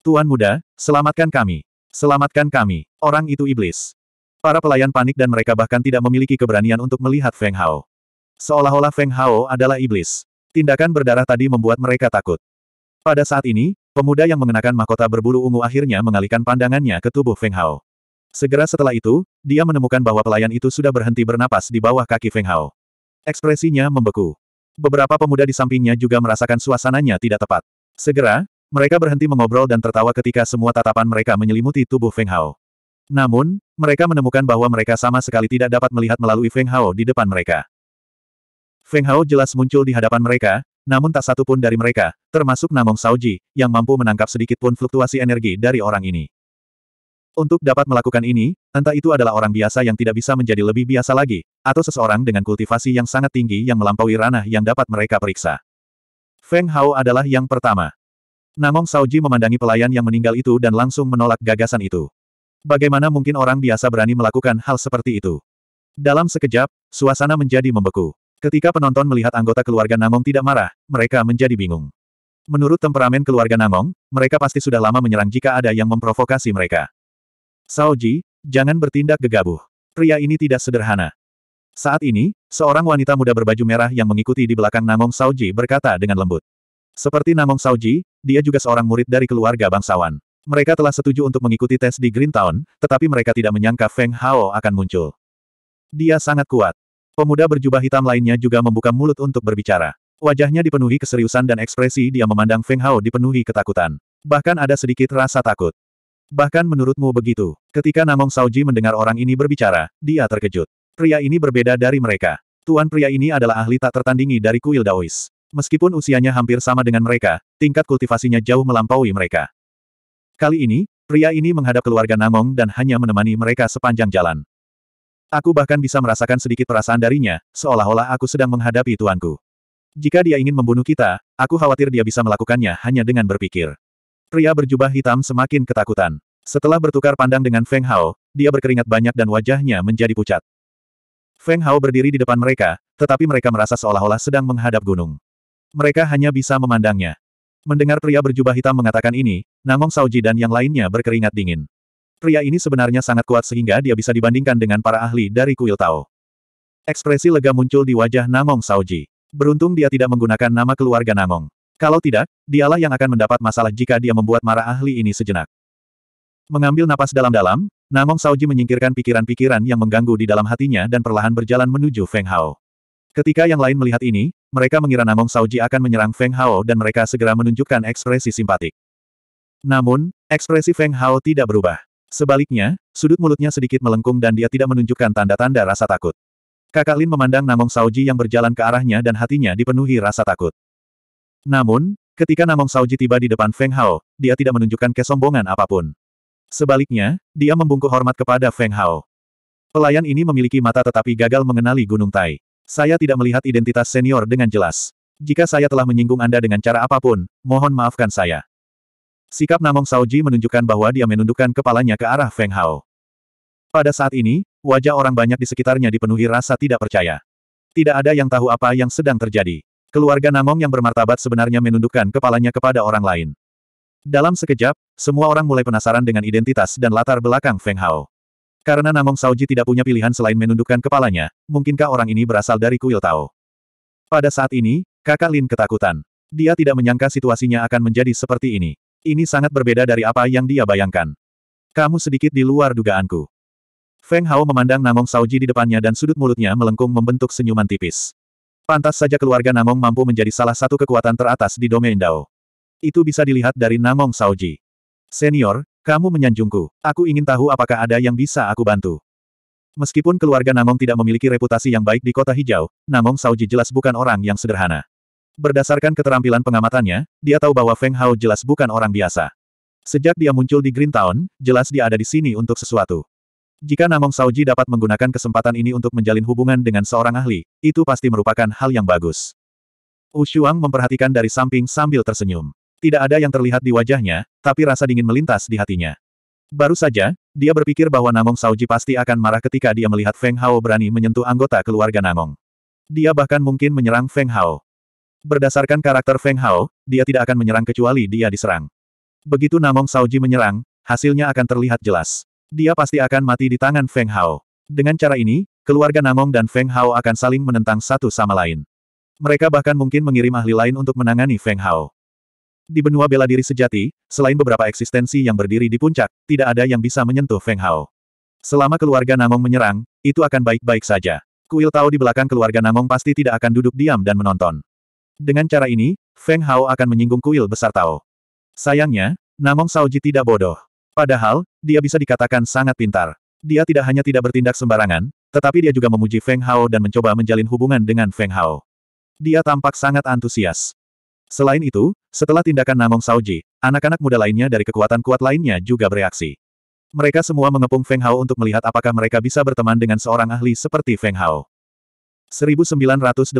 Tuan muda, selamatkan kami. Selamatkan kami. Orang itu iblis. Para pelayan panik dan mereka bahkan tidak memiliki keberanian untuk melihat Feng Hao. Seolah-olah Feng Hao adalah iblis. Tindakan berdarah tadi membuat mereka takut. Pada saat ini, pemuda yang mengenakan mahkota berbulu ungu akhirnya mengalihkan pandangannya ke tubuh Feng Hao. Segera setelah itu, dia menemukan bahwa pelayan itu sudah berhenti bernapas di bawah kaki Feng Hao. Ekspresinya membeku. Beberapa pemuda di sampingnya juga merasakan suasananya tidak tepat. Segera, mereka berhenti mengobrol dan tertawa ketika semua tatapan mereka menyelimuti tubuh Feng Hao. Namun, mereka menemukan bahwa mereka sama sekali tidak dapat melihat melalui Feng Hao di depan mereka. Feng Hao jelas muncul di hadapan mereka, namun tak satu pun dari mereka, termasuk Namong Saoji, yang mampu menangkap sedikit pun fluktuasi energi dari orang ini. Untuk dapat melakukan ini, entah itu adalah orang biasa yang tidak bisa menjadi lebih biasa lagi, atau seseorang dengan kultivasi yang sangat tinggi yang melampaui ranah yang dapat mereka periksa. Feng Hao adalah yang pertama. Namong Saoji memandangi pelayan yang meninggal itu dan langsung menolak gagasan itu. Bagaimana mungkin orang biasa berani melakukan hal seperti itu? Dalam sekejap, suasana menjadi membeku. Ketika penonton melihat anggota keluarga Namong tidak marah, mereka menjadi bingung. Menurut temperamen keluarga Namong, mereka pasti sudah lama menyerang jika ada yang memprovokasi mereka. Saoji, jangan bertindak gegabah. Pria ini tidak sederhana. Saat ini, seorang wanita muda berbaju merah yang mengikuti di belakang Namong Saoji berkata dengan lembut. Seperti Namong Sauji, dia juga seorang murid dari keluarga bangsawan. Mereka telah setuju untuk mengikuti tes di Green Town, tetapi mereka tidak menyangka Feng Hao akan muncul. Dia sangat kuat. Pemuda berjubah hitam lainnya juga membuka mulut untuk berbicara. Wajahnya dipenuhi keseriusan dan ekspresi dia memandang Feng Hao dipenuhi ketakutan. Bahkan ada sedikit rasa takut. Bahkan menurutmu begitu. Ketika Namong Sauji mendengar orang ini berbicara, dia terkejut. Pria ini berbeda dari mereka. Tuan pria ini adalah ahli tak tertandingi dari kuil Daois. Meskipun usianya hampir sama dengan mereka, tingkat kultivasinya jauh melampaui mereka. Kali ini, pria ini menghadap keluarga Namong dan hanya menemani mereka sepanjang jalan. Aku bahkan bisa merasakan sedikit perasaan darinya, seolah-olah aku sedang menghadapi tuanku. Jika dia ingin membunuh kita, aku khawatir dia bisa melakukannya hanya dengan berpikir. Pria berjubah hitam semakin ketakutan. Setelah bertukar pandang dengan Feng Hao, dia berkeringat banyak dan wajahnya menjadi pucat. Feng Hao berdiri di depan mereka, tetapi mereka merasa seolah-olah sedang menghadap gunung. Mereka hanya bisa memandangnya. Mendengar pria berjubah hitam mengatakan ini, Namong Saoji dan yang lainnya berkeringat dingin. Pria ini sebenarnya sangat kuat sehingga dia bisa dibandingkan dengan para ahli dari kuil Tao. Ekspresi lega muncul di wajah Namong Saoji. Beruntung dia tidak menggunakan nama keluarga Namong. Kalau tidak, dialah yang akan mendapat masalah jika dia membuat marah ahli ini sejenak. Mengambil napas dalam-dalam, Namong Saoji menyingkirkan pikiran-pikiran yang mengganggu di dalam hatinya dan perlahan berjalan menuju Feng Hao. Ketika yang lain melihat ini, mereka mengira Namong Sauji akan menyerang Feng Hao dan mereka segera menunjukkan ekspresi simpatik. Namun, ekspresi Feng Hao tidak berubah. Sebaliknya, sudut mulutnya sedikit melengkung dan dia tidak menunjukkan tanda-tanda rasa takut. Kakak Lin memandang Namong Sauji yang berjalan ke arahnya dan hatinya dipenuhi rasa takut. Namun, ketika Namong Sauji tiba di depan Feng Hao, dia tidak menunjukkan kesombongan apapun. Sebaliknya, dia membungkuk hormat kepada Feng Hao. Pelayan ini memiliki mata tetapi gagal mengenali Gunung Tai. Saya tidak melihat identitas senior dengan jelas. Jika saya telah menyinggung Anda dengan cara apapun, mohon maafkan saya. Sikap Namong Saoji menunjukkan bahwa dia menundukkan kepalanya ke arah Feng Hao. Pada saat ini, wajah orang banyak di sekitarnya dipenuhi rasa tidak percaya. Tidak ada yang tahu apa yang sedang terjadi. Keluarga Namong yang bermartabat sebenarnya menundukkan kepalanya kepada orang lain. Dalam sekejap, semua orang mulai penasaran dengan identitas dan latar belakang Feng Hao. Karena Namong Saoji tidak punya pilihan selain menundukkan kepalanya, mungkinkah orang ini berasal dari kuil Tao? Pada saat ini, kakak Lin ketakutan. Dia tidak menyangka situasinya akan menjadi seperti ini. Ini sangat berbeda dari apa yang dia bayangkan. Kamu sedikit di luar dugaanku. Feng Hao memandang Namong Saoji di depannya dan sudut mulutnya melengkung membentuk senyuman tipis. Pantas saja keluarga Namong mampu menjadi salah satu kekuatan teratas di domain Dao. Itu bisa dilihat dari Namong Saoji. Senior, kamu menyanjungku. Aku ingin tahu apakah ada yang bisa aku bantu. Meskipun keluarga Namong tidak memiliki reputasi yang baik di kota hijau, Namong Saoji jelas bukan orang yang sederhana. Berdasarkan keterampilan pengamatannya, dia tahu bahwa Feng Hao jelas bukan orang biasa. Sejak dia muncul di Green Town, jelas dia ada di sini untuk sesuatu. Jika Namong Saoji dapat menggunakan kesempatan ini untuk menjalin hubungan dengan seorang ahli, itu pasti merupakan hal yang bagus. Ushuang memperhatikan dari samping sambil tersenyum. Tidak ada yang terlihat di wajahnya, tapi rasa dingin melintas di hatinya. Baru saja, dia berpikir bahwa Namong Saoji pasti akan marah ketika dia melihat Feng Hao berani menyentuh anggota keluarga Namong. Dia bahkan mungkin menyerang Feng Hao. Berdasarkan karakter Feng Hao, dia tidak akan menyerang kecuali dia diserang. Begitu Namong Saoji menyerang, hasilnya akan terlihat jelas. Dia pasti akan mati di tangan Feng Hao. Dengan cara ini, keluarga Namong dan Feng Hao akan saling menentang satu sama lain. Mereka bahkan mungkin mengirim ahli lain untuk menangani Feng Hao. Di benua bela diri sejati, selain beberapa eksistensi yang berdiri di puncak, tidak ada yang bisa menyentuh Feng Hao. Selama keluarga Namong menyerang, itu akan baik-baik saja. Kuil Tao di belakang keluarga Namong pasti tidak akan duduk diam dan menonton. Dengan cara ini, Feng Hao akan menyinggung kuil besar Tao. Sayangnya, Namong Saoji tidak bodoh. Padahal, dia bisa dikatakan sangat pintar. Dia tidak hanya tidak bertindak sembarangan, tetapi dia juga memuji Feng Hao dan mencoba menjalin hubungan dengan Feng Hao. Dia tampak sangat antusias. Selain itu, setelah tindakan Namong Saoji, anak-anak muda lainnya dari kekuatan kuat lainnya juga bereaksi. Mereka semua mengepung Feng Hao untuk melihat apakah mereka bisa berteman dengan seorang ahli seperti Feng Hao. 1982.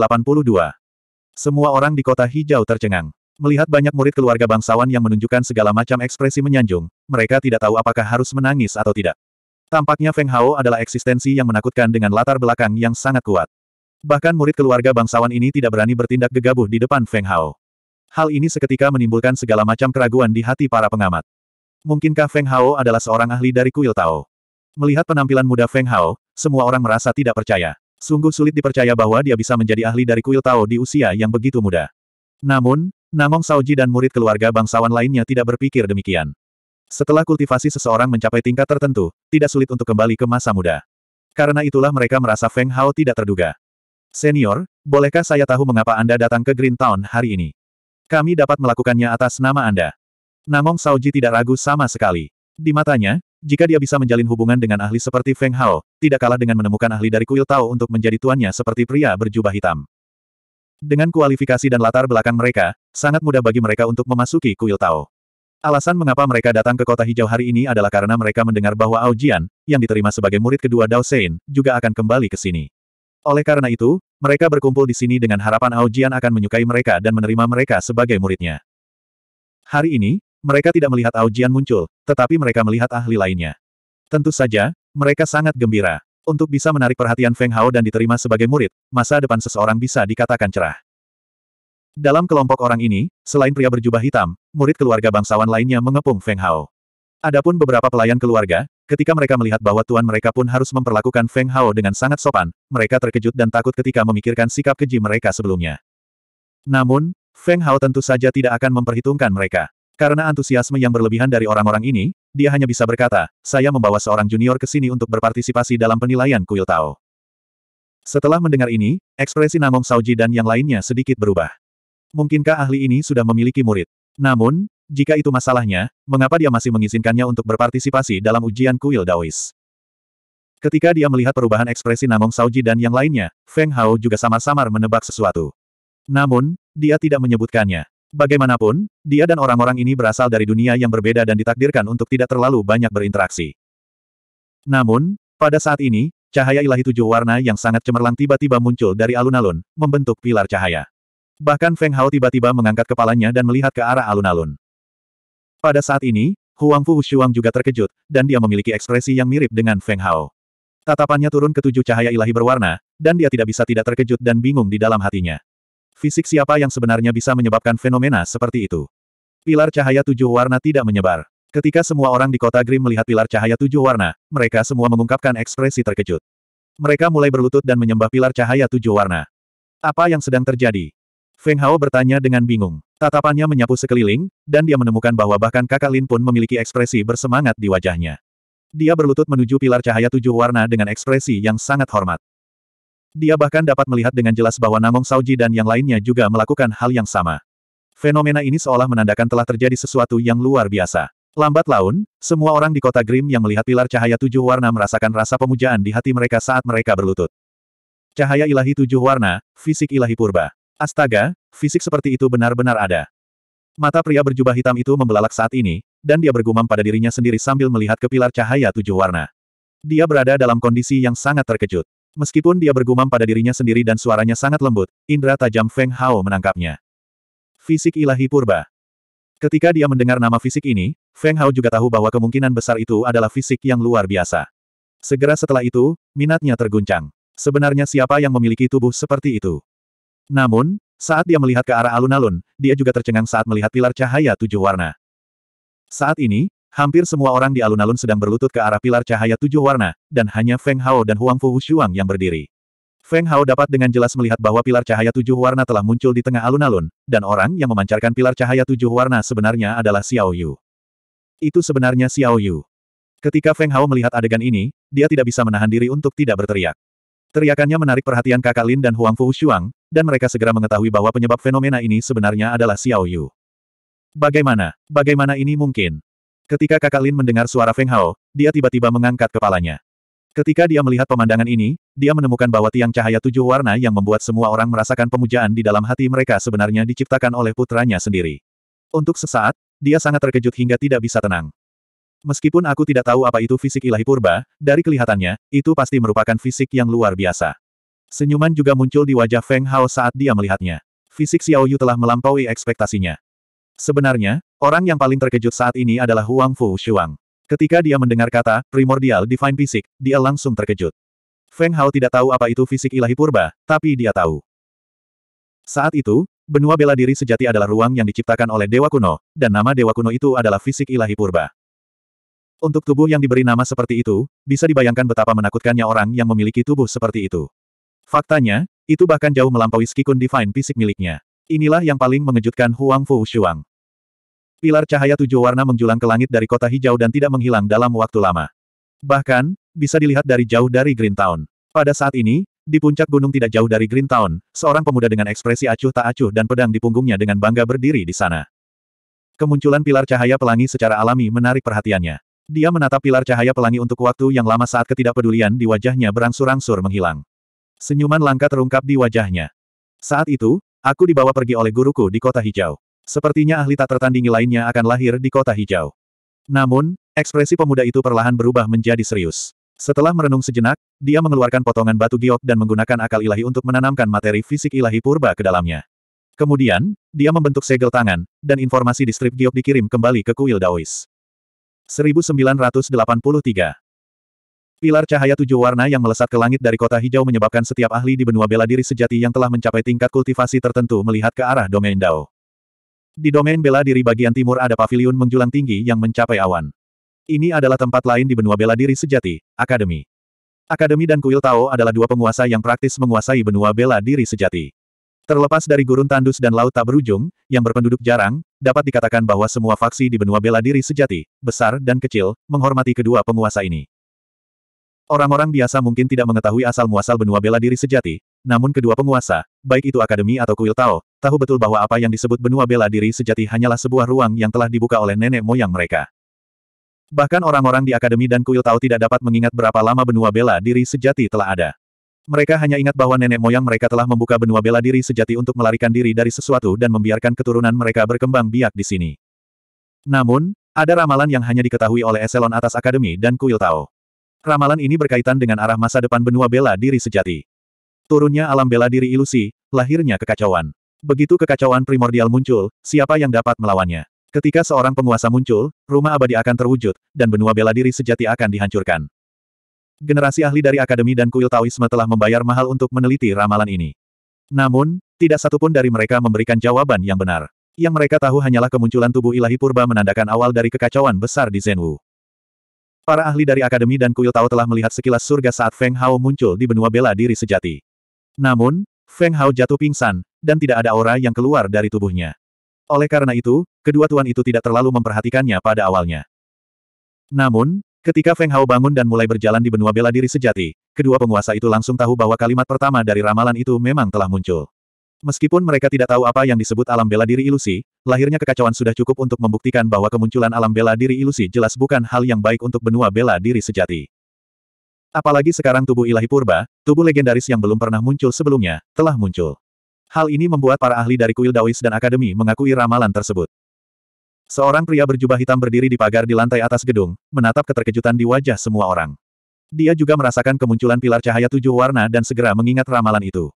Semua orang di kota hijau tercengang. Melihat banyak murid keluarga bangsawan yang menunjukkan segala macam ekspresi menyanjung, mereka tidak tahu apakah harus menangis atau tidak. Tampaknya Feng Hao adalah eksistensi yang menakutkan dengan latar belakang yang sangat kuat. Bahkan murid keluarga bangsawan ini tidak berani bertindak gegabah di depan Feng Hao. Hal ini seketika menimbulkan segala macam keraguan di hati para pengamat. Mungkinkah Feng Hao adalah seorang ahli dari kuil Tao? Melihat penampilan muda Feng Hao, semua orang merasa tidak percaya. Sungguh sulit dipercaya bahwa dia bisa menjadi ahli dari kuil Tao di usia yang begitu muda. Namun, Namong Saoji dan murid keluarga bangsawan lainnya tidak berpikir demikian. Setelah kultivasi seseorang mencapai tingkat tertentu, tidak sulit untuk kembali ke masa muda. Karena itulah mereka merasa Feng Hao tidak terduga. Senior, bolehkah saya tahu mengapa Anda datang ke Green Town hari ini? Kami dapat melakukannya atas nama Anda. Namong Saoji tidak ragu sama sekali. Di matanya, jika dia bisa menjalin hubungan dengan ahli seperti Feng Hao, tidak kalah dengan menemukan ahli dari kuil Tao untuk menjadi tuannya seperti pria berjubah hitam. Dengan kualifikasi dan latar belakang mereka, sangat mudah bagi mereka untuk memasuki kuil Tao. Alasan mengapa mereka datang ke kota hijau hari ini adalah karena mereka mendengar bahwa Ao Jian, yang diterima sebagai murid kedua Dao Sein, juga akan kembali ke sini. Oleh karena itu, mereka berkumpul di sini dengan harapan Aujian akan menyukai mereka dan menerima mereka sebagai muridnya. Hari ini, mereka tidak melihat Aujian muncul, tetapi mereka melihat ahli lainnya. Tentu saja, mereka sangat gembira. Untuk bisa menarik perhatian Feng Hao dan diterima sebagai murid, masa depan seseorang bisa dikatakan cerah. Dalam kelompok orang ini, selain pria berjubah hitam, murid keluarga bangsawan lainnya mengepung Feng Hao. Adapun beberapa pelayan keluarga, Ketika mereka melihat bahwa tuan mereka pun harus memperlakukan Feng Hao dengan sangat sopan, mereka terkejut dan takut ketika memikirkan sikap keji mereka sebelumnya. Namun, Feng Hao tentu saja tidak akan memperhitungkan mereka. Karena antusiasme yang berlebihan dari orang-orang ini, dia hanya bisa berkata, saya membawa seorang junior ke sini untuk berpartisipasi dalam penilaian kuil Tao. Setelah mendengar ini, ekspresi Namong Saoji dan yang lainnya sedikit berubah. Mungkinkah ahli ini sudah memiliki murid? Namun, jika itu masalahnya, mengapa dia masih mengizinkannya untuk berpartisipasi dalam ujian kuil Daois? Ketika dia melihat perubahan ekspresi Namong Saoji dan yang lainnya, Feng Hao juga samar-samar menebak sesuatu. Namun, dia tidak menyebutkannya. Bagaimanapun, dia dan orang-orang ini berasal dari dunia yang berbeda dan ditakdirkan untuk tidak terlalu banyak berinteraksi. Namun, pada saat ini, cahaya ilahi tujuh warna yang sangat cemerlang tiba-tiba muncul dari alun-alun, membentuk pilar cahaya. Bahkan Feng Hao tiba-tiba mengangkat kepalanya dan melihat ke arah alun-alun. Pada saat ini, Huang Fu Shuang juga terkejut, dan dia memiliki ekspresi yang mirip dengan Feng Hao. Tatapannya turun ke tujuh cahaya ilahi berwarna, dan dia tidak bisa tidak terkejut dan bingung di dalam hatinya. Fisik siapa yang sebenarnya bisa menyebabkan fenomena seperti itu? Pilar cahaya tujuh warna tidak menyebar. Ketika semua orang di kota Grim melihat pilar cahaya tujuh warna, mereka semua mengungkapkan ekspresi terkejut. Mereka mulai berlutut dan menyembah pilar cahaya tujuh warna. Apa yang sedang terjadi? Feng Hao bertanya dengan bingung. Tatapannya menyapu sekeliling, dan dia menemukan bahwa bahkan kakak Lin pun memiliki ekspresi bersemangat di wajahnya. Dia berlutut menuju pilar cahaya tujuh warna dengan ekspresi yang sangat hormat. Dia bahkan dapat melihat dengan jelas bahwa Namong Sauji dan yang lainnya juga melakukan hal yang sama. Fenomena ini seolah menandakan telah terjadi sesuatu yang luar biasa. Lambat laun, semua orang di kota Grim yang melihat pilar cahaya tujuh warna merasakan rasa pemujaan di hati mereka saat mereka berlutut. Cahaya ilahi tujuh warna, fisik ilahi purba. Astaga, fisik seperti itu benar-benar ada. Mata pria berjubah hitam itu membelalak saat ini, dan dia bergumam pada dirinya sendiri sambil melihat ke pilar cahaya tujuh warna. Dia berada dalam kondisi yang sangat terkejut. Meskipun dia bergumam pada dirinya sendiri dan suaranya sangat lembut, indera tajam Feng Hao menangkapnya. Fisik ilahi purba. Ketika dia mendengar nama fisik ini, Feng Hao juga tahu bahwa kemungkinan besar itu adalah fisik yang luar biasa. Segera setelah itu, minatnya terguncang. Sebenarnya siapa yang memiliki tubuh seperti itu? Namun, saat dia melihat ke arah alun-alun, dia juga tercengang saat melihat pilar cahaya tujuh warna. Saat ini, hampir semua orang di alun-alun sedang berlutut ke arah pilar cahaya tujuh warna, dan hanya Feng Hao dan Huang Fu Hushuang yang berdiri. Feng Hao dapat dengan jelas melihat bahwa pilar cahaya tujuh warna telah muncul di tengah alun-alun, dan orang yang memancarkan pilar cahaya tujuh warna sebenarnya adalah Xiao Yu. Itu sebenarnya Xiao Yu. Ketika Feng Hao melihat adegan ini, dia tidak bisa menahan diri untuk tidak berteriak. Teriakannya menarik perhatian kakak Lin dan Huang Fu Shuang, dan mereka segera mengetahui bahwa penyebab fenomena ini sebenarnya adalah Xiao Yu. Bagaimana? Bagaimana ini mungkin? Ketika kakak Lin mendengar suara Feng Hao, dia tiba-tiba mengangkat kepalanya. Ketika dia melihat pemandangan ini, dia menemukan bahwa tiang cahaya tujuh warna yang membuat semua orang merasakan pemujaan di dalam hati mereka sebenarnya diciptakan oleh putranya sendiri. Untuk sesaat, dia sangat terkejut hingga tidak bisa tenang. Meskipun aku tidak tahu apa itu fisik ilahi purba, dari kelihatannya, itu pasti merupakan fisik yang luar biasa. Senyuman juga muncul di wajah Feng Hao saat dia melihatnya. Fisik Xiao Yu telah melampaui ekspektasinya. Sebenarnya, orang yang paling terkejut saat ini adalah Huang Fu Shuang. Ketika dia mendengar kata, primordial divine fisik, dia langsung terkejut. Feng Hao tidak tahu apa itu fisik ilahi purba, tapi dia tahu. Saat itu, benua bela diri sejati adalah ruang yang diciptakan oleh Dewa Kuno, dan nama Dewa Kuno itu adalah fisik ilahi purba. Untuk tubuh yang diberi nama seperti itu, bisa dibayangkan betapa menakutkannya orang yang memiliki tubuh seperti itu. Faktanya, itu bahkan jauh melampaui skikun divine fisik miliknya. Inilah yang paling mengejutkan Huang Fu Shuang. Pilar cahaya tujuh warna menjulang ke langit dari kota hijau dan tidak menghilang dalam waktu lama. Bahkan, bisa dilihat dari jauh dari Green Town. Pada saat ini, di puncak gunung tidak jauh dari Green Town, seorang pemuda dengan ekspresi acuh tak acuh dan pedang di punggungnya dengan bangga berdiri di sana. Kemunculan pilar cahaya pelangi secara alami menarik perhatiannya. Dia menatap pilar cahaya pelangi untuk waktu yang lama saat ketidakpedulian di wajahnya berangsur-angsur menghilang. Senyuman langka terungkap di wajahnya. Saat itu, aku dibawa pergi oleh guruku di kota hijau. Sepertinya ahli tak tertandingi lainnya akan lahir di kota hijau. Namun, ekspresi pemuda itu perlahan berubah menjadi serius. Setelah merenung sejenak, dia mengeluarkan potongan batu giok dan menggunakan akal ilahi untuk menanamkan materi fisik ilahi purba ke dalamnya. Kemudian, dia membentuk segel tangan, dan informasi di strip giok dikirim kembali ke kuil Daois. 1983 Pilar cahaya tujuh warna yang melesat ke langit dari kota hijau menyebabkan setiap ahli di benua bela diri sejati yang telah mencapai tingkat kultivasi tertentu melihat ke arah domain Dao. Di domain bela diri bagian timur ada pavilion menjulang tinggi yang mencapai awan. Ini adalah tempat lain di benua bela diri sejati, Akademi. Akademi dan Kuil Tao adalah dua penguasa yang praktis menguasai benua bela diri sejati. Terlepas dari gurun tandus dan laut tak berujung, yang berpenduduk jarang, dapat dikatakan bahwa semua faksi di benua bela diri sejati, besar dan kecil, menghormati kedua penguasa ini. Orang-orang biasa mungkin tidak mengetahui asal-muasal benua bela diri sejati, namun kedua penguasa, baik itu akademi atau kuil Tao, tahu betul bahwa apa yang disebut benua bela diri sejati hanyalah sebuah ruang yang telah dibuka oleh nenek moyang mereka. Bahkan orang-orang di akademi dan kuil Tao tidak dapat mengingat berapa lama benua bela diri sejati telah ada. Mereka hanya ingat bahwa nenek moyang mereka telah membuka benua bela diri sejati untuk melarikan diri dari sesuatu dan membiarkan keturunan mereka berkembang biak di sini. Namun, ada ramalan yang hanya diketahui oleh eselon atas akademi dan kuil Tao. Ramalan ini berkaitan dengan arah masa depan benua bela diri sejati. Turunnya alam bela diri ilusi, lahirnya kekacauan. Begitu kekacauan primordial muncul, siapa yang dapat melawannya? Ketika seorang penguasa muncul, rumah abadi akan terwujud, dan benua bela diri sejati akan dihancurkan. Generasi ahli dari akademi dan kuil Taoisme telah membayar mahal untuk meneliti ramalan ini. Namun, tidak satupun dari mereka memberikan jawaban yang benar. Yang mereka tahu hanyalah kemunculan tubuh ilahi purba menandakan awal dari kekacauan besar di Zenwu. Para ahli dari Akademi dan Kuil Tao telah melihat sekilas surga saat Feng Hao muncul di benua bela diri sejati. Namun, Feng Hao jatuh pingsan, dan tidak ada aura yang keluar dari tubuhnya. Oleh karena itu, kedua tuan itu tidak terlalu memperhatikannya pada awalnya. Namun, ketika Feng Hao bangun dan mulai berjalan di benua bela diri sejati, kedua penguasa itu langsung tahu bahwa kalimat pertama dari ramalan itu memang telah muncul. Meskipun mereka tidak tahu apa yang disebut alam bela diri ilusi, lahirnya kekacauan sudah cukup untuk membuktikan bahwa kemunculan alam bela diri ilusi jelas bukan hal yang baik untuk benua bela diri sejati. Apalagi sekarang tubuh ilahi purba, tubuh legendaris yang belum pernah muncul sebelumnya, telah muncul. Hal ini membuat para ahli dari kuil Daois dan Akademi mengakui ramalan tersebut. Seorang pria berjubah hitam berdiri di pagar di lantai atas gedung, menatap keterkejutan di wajah semua orang. Dia juga merasakan kemunculan pilar cahaya tujuh warna dan segera mengingat ramalan itu.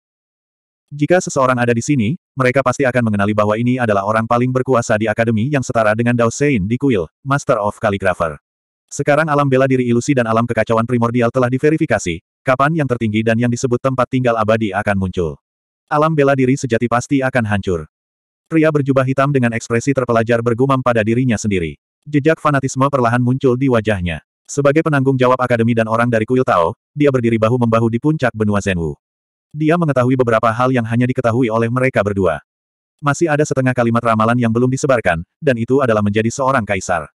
Jika seseorang ada di sini, mereka pasti akan mengenali bahwa ini adalah orang paling berkuasa di akademi yang setara dengan Dao Sein di Kuil, Master of Calligrapher. Sekarang alam bela diri ilusi dan alam kekacauan primordial telah diverifikasi, kapan yang tertinggi dan yang disebut tempat tinggal abadi akan muncul. Alam bela diri sejati pasti akan hancur. Pria berjubah hitam dengan ekspresi terpelajar bergumam pada dirinya sendiri. Jejak fanatisme perlahan muncul di wajahnya. Sebagai penanggung jawab akademi dan orang dari kuil Tao, dia berdiri bahu-membahu di puncak benua Zenwu. Dia mengetahui beberapa hal yang hanya diketahui oleh mereka berdua. Masih ada setengah kalimat ramalan yang belum disebarkan, dan itu adalah menjadi seorang kaisar.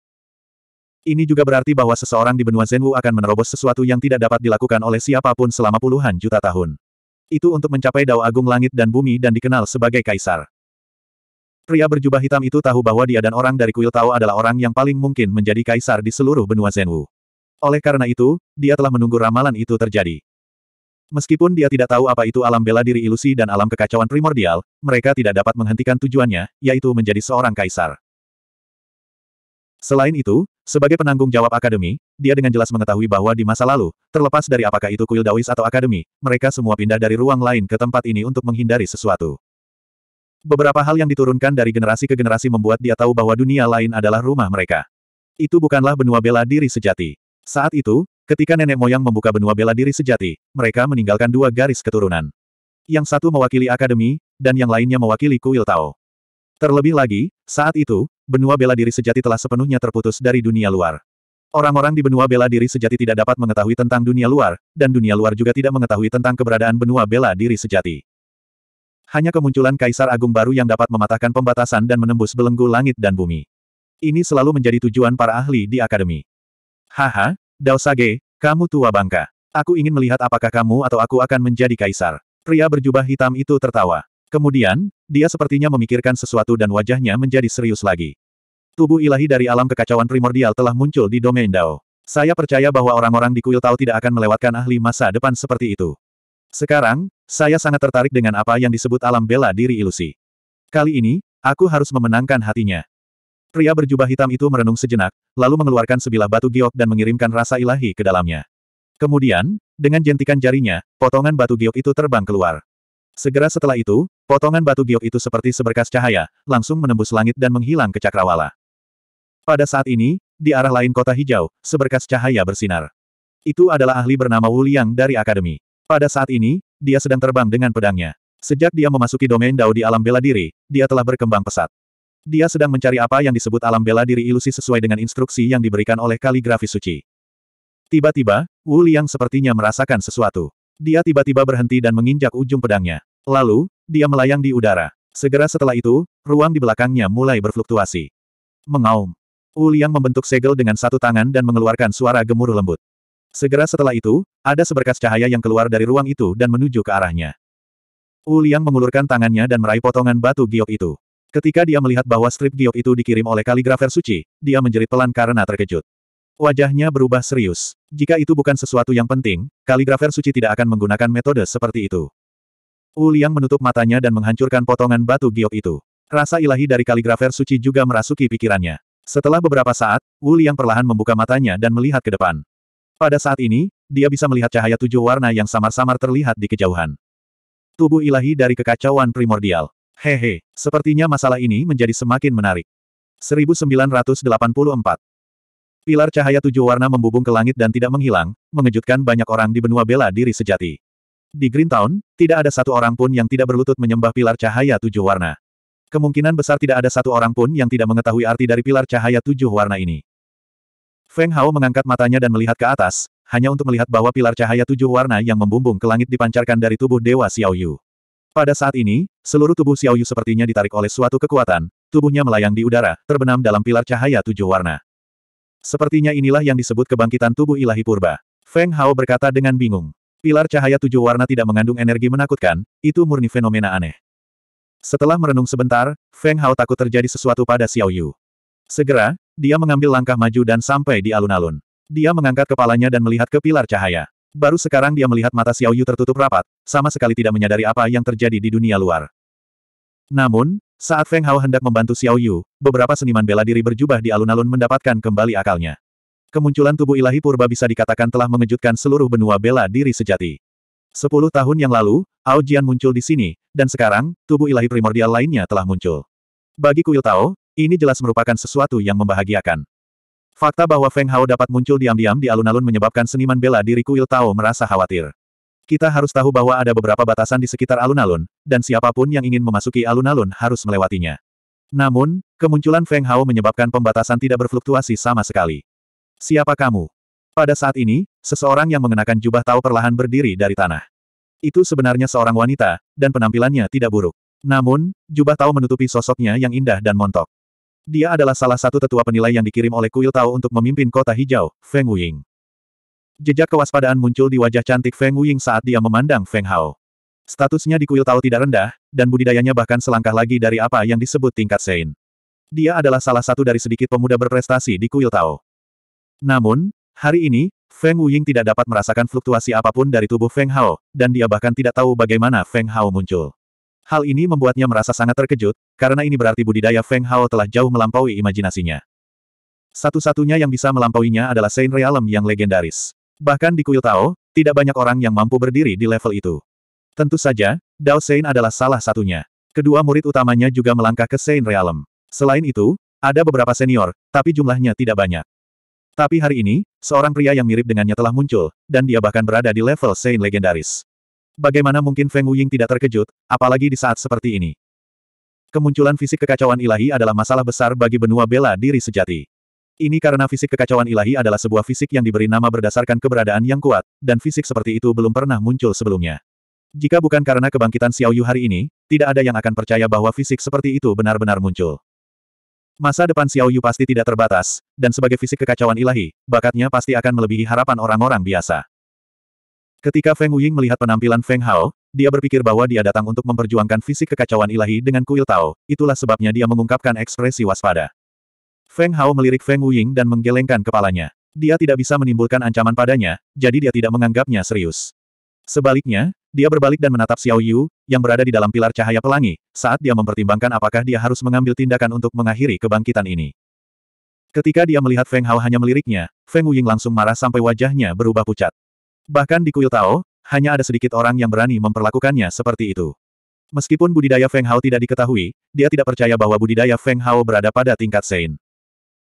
Ini juga berarti bahwa seseorang di benua Zenwu akan menerobos sesuatu yang tidak dapat dilakukan oleh siapapun selama puluhan juta tahun. Itu untuk mencapai dao agung langit dan bumi dan dikenal sebagai kaisar. Pria berjubah hitam itu tahu bahwa dia dan orang dari kuil Tao adalah orang yang paling mungkin menjadi kaisar di seluruh benua Zenwu. Oleh karena itu, dia telah menunggu ramalan itu terjadi. Meskipun dia tidak tahu apa itu alam bela diri ilusi dan alam kekacauan primordial, mereka tidak dapat menghentikan tujuannya, yaitu menjadi seorang kaisar. Selain itu, sebagai penanggung jawab akademi, dia dengan jelas mengetahui bahwa di masa lalu, terlepas dari apakah itu kuil Dawis atau akademi, mereka semua pindah dari ruang lain ke tempat ini untuk menghindari sesuatu. Beberapa hal yang diturunkan dari generasi ke generasi membuat dia tahu bahwa dunia lain adalah rumah mereka. Itu bukanlah benua bela diri sejati. Saat itu, Ketika nenek moyang membuka benua bela diri sejati, mereka meninggalkan dua garis keturunan. Yang satu mewakili akademi, dan yang lainnya mewakili kuil Tao. Terlebih lagi, saat itu, benua bela diri sejati telah sepenuhnya terputus dari dunia luar. Orang-orang di benua bela diri sejati tidak dapat mengetahui tentang dunia luar, dan dunia luar juga tidak mengetahui tentang keberadaan benua bela diri sejati. Hanya kemunculan Kaisar Agung baru yang dapat mematahkan pembatasan dan menembus belenggu langit dan bumi. Ini selalu menjadi tujuan para ahli di akademi. Haha, Sage, kamu tua bangka. Aku ingin melihat apakah kamu atau aku akan menjadi kaisar. Pria berjubah hitam itu tertawa. Kemudian, dia sepertinya memikirkan sesuatu dan wajahnya menjadi serius lagi. Tubuh ilahi dari alam kekacauan primordial telah muncul di domain Dao. Saya percaya bahwa orang-orang di kuil Tao tidak akan melewatkan ahli masa depan seperti itu. Sekarang, saya sangat tertarik dengan apa yang disebut alam bela diri ilusi. Kali ini, aku harus memenangkan hatinya. Pria berjubah hitam itu merenung sejenak, lalu mengeluarkan sebilah batu giok dan mengirimkan rasa ilahi ke dalamnya. Kemudian, dengan jentikan jarinya, potongan batu giok itu terbang keluar. Segera setelah itu, potongan batu giok itu seperti seberkas cahaya, langsung menembus langit dan menghilang ke cakrawala. Pada saat ini, di arah lain kota hijau, seberkas cahaya bersinar. Itu adalah ahli bernama Wu Liang dari Akademi. Pada saat ini, dia sedang terbang dengan pedangnya. Sejak dia memasuki domain Dao di alam bela diri, dia telah berkembang pesat. Dia sedang mencari apa yang disebut alam bela diri ilusi sesuai dengan instruksi yang diberikan oleh kaligrafi suci. Tiba-tiba, Wu Liang sepertinya merasakan sesuatu. Dia tiba-tiba berhenti dan menginjak ujung pedangnya. Lalu, dia melayang di udara. Segera setelah itu, ruang di belakangnya mulai berfluktuasi. Mengaum. Wu Liang membentuk segel dengan satu tangan dan mengeluarkan suara gemuruh lembut. Segera setelah itu, ada seberkas cahaya yang keluar dari ruang itu dan menuju ke arahnya. Wu Liang mengulurkan tangannya dan meraih potongan batu giok itu. Ketika dia melihat bahwa strip giok itu dikirim oleh kaligrafer suci, dia menjerit pelan karena terkejut. Wajahnya berubah serius. Jika itu bukan sesuatu yang penting, kaligrafer suci tidak akan menggunakan metode seperti itu. Wu Liang menutup matanya dan menghancurkan potongan batu giok itu. Rasa ilahi dari kaligrafer suci juga merasuki pikirannya. Setelah beberapa saat, Wu Liang perlahan membuka matanya dan melihat ke depan. Pada saat ini, dia bisa melihat cahaya tujuh warna yang samar-samar terlihat di kejauhan. Tubuh ilahi dari kekacauan primordial. Hehe, sepertinya masalah ini menjadi semakin menarik. 1984 Pilar cahaya tujuh warna membubung ke langit dan tidak menghilang, mengejutkan banyak orang di benua bela diri sejati. Di Greentown, tidak ada satu orang pun yang tidak berlutut menyembah pilar cahaya tujuh warna. Kemungkinan besar tidak ada satu orang pun yang tidak mengetahui arti dari pilar cahaya tujuh warna ini. Feng Hao mengangkat matanya dan melihat ke atas, hanya untuk melihat bahwa pilar cahaya tujuh warna yang membumbung ke langit dipancarkan dari tubuh Dewa Xiaoyu. Pada saat ini, seluruh tubuh Xiaoyu sepertinya ditarik oleh suatu kekuatan, tubuhnya melayang di udara, terbenam dalam pilar cahaya tujuh warna. Sepertinya inilah yang disebut kebangkitan tubuh ilahi purba. Feng Hao berkata dengan bingung. Pilar cahaya tujuh warna tidak mengandung energi menakutkan, itu murni fenomena aneh. Setelah merenung sebentar, Feng Hao takut terjadi sesuatu pada Xiao Yu. Segera, dia mengambil langkah maju dan sampai di alun-alun. Dia mengangkat kepalanya dan melihat ke pilar cahaya. Baru sekarang dia melihat mata Xiao Yu tertutup rapat, sama sekali tidak menyadari apa yang terjadi di dunia luar. Namun, saat Feng Hao hendak membantu Xiao Yu, beberapa seniman bela diri berjubah di alun-alun mendapatkan kembali akalnya. Kemunculan tubuh ilahi purba bisa dikatakan telah mengejutkan seluruh benua bela diri sejati. Sepuluh tahun yang lalu, Ao Jian muncul di sini, dan sekarang, tubuh ilahi primordial lainnya telah muncul. Bagi Kuil Tao, ini jelas merupakan sesuatu yang membahagiakan. Fakta bahwa Feng Hao dapat muncul diam-diam di alun-alun menyebabkan seniman bela diri kuil Tao merasa khawatir. Kita harus tahu bahwa ada beberapa batasan di sekitar alun-alun, dan siapapun yang ingin memasuki alun-alun harus melewatinya. Namun, kemunculan Feng Hao menyebabkan pembatasan tidak berfluktuasi sama sekali. Siapa kamu? Pada saat ini, seseorang yang mengenakan jubah Tao perlahan berdiri dari tanah. Itu sebenarnya seorang wanita, dan penampilannya tidak buruk. Namun, jubah Tao menutupi sosoknya yang indah dan montok. Dia adalah salah satu tetua penilai yang dikirim oleh Kuil Tao untuk memimpin kota hijau, Feng Wuying. Jejak kewaspadaan muncul di wajah cantik Feng Wuying saat dia memandang Feng Hao. Statusnya di Kuil Tao tidak rendah, dan budidayanya bahkan selangkah lagi dari apa yang disebut tingkat Sein. Dia adalah salah satu dari sedikit pemuda berprestasi di Kuil Tao. Namun, hari ini, Feng Wuying tidak dapat merasakan fluktuasi apapun dari tubuh Feng Hao, dan dia bahkan tidak tahu bagaimana Feng Hao muncul. Hal ini membuatnya merasa sangat terkejut, karena ini berarti budidaya Feng Hao telah jauh melampaui imajinasinya. Satu-satunya yang bisa melampauinya adalah Saint Realm yang legendaris. Bahkan di kuil Tao, tidak banyak orang yang mampu berdiri di level itu. Tentu saja, Dao Saint adalah salah satunya. Kedua murid utamanya juga melangkah ke Saint Realm. Selain itu, ada beberapa senior, tapi jumlahnya tidak banyak. Tapi hari ini, seorang pria yang mirip dengannya telah muncul, dan dia bahkan berada di level Saint legendaris. Bagaimana mungkin Feng Wuying tidak terkejut, apalagi di saat seperti ini. Kemunculan fisik kekacauan ilahi adalah masalah besar bagi benua bela diri sejati. Ini karena fisik kekacauan ilahi adalah sebuah fisik yang diberi nama berdasarkan keberadaan yang kuat, dan fisik seperti itu belum pernah muncul sebelumnya. Jika bukan karena kebangkitan Xiao Yu hari ini, tidak ada yang akan percaya bahwa fisik seperti itu benar-benar muncul. Masa depan Xiao Yu pasti tidak terbatas, dan sebagai fisik kekacauan ilahi, bakatnya pasti akan melebihi harapan orang-orang biasa. Ketika Feng Wuying melihat penampilan Feng Hao, dia berpikir bahwa dia datang untuk memperjuangkan fisik kekacauan ilahi dengan kuil Tao, itulah sebabnya dia mengungkapkan ekspresi waspada. Feng Hao melirik Feng Wuying dan menggelengkan kepalanya. Dia tidak bisa menimbulkan ancaman padanya, jadi dia tidak menganggapnya serius. Sebaliknya, dia berbalik dan menatap Xiao Yu, yang berada di dalam pilar cahaya pelangi, saat dia mempertimbangkan apakah dia harus mengambil tindakan untuk mengakhiri kebangkitan ini. Ketika dia melihat Feng Hao hanya meliriknya, Feng Wuying langsung marah sampai wajahnya berubah pucat. Bahkan di Kuil Tao, hanya ada sedikit orang yang berani memperlakukannya seperti itu. Meskipun budidaya Feng Hao tidak diketahui, dia tidak percaya bahwa budidaya Feng Hao berada pada tingkat Sein.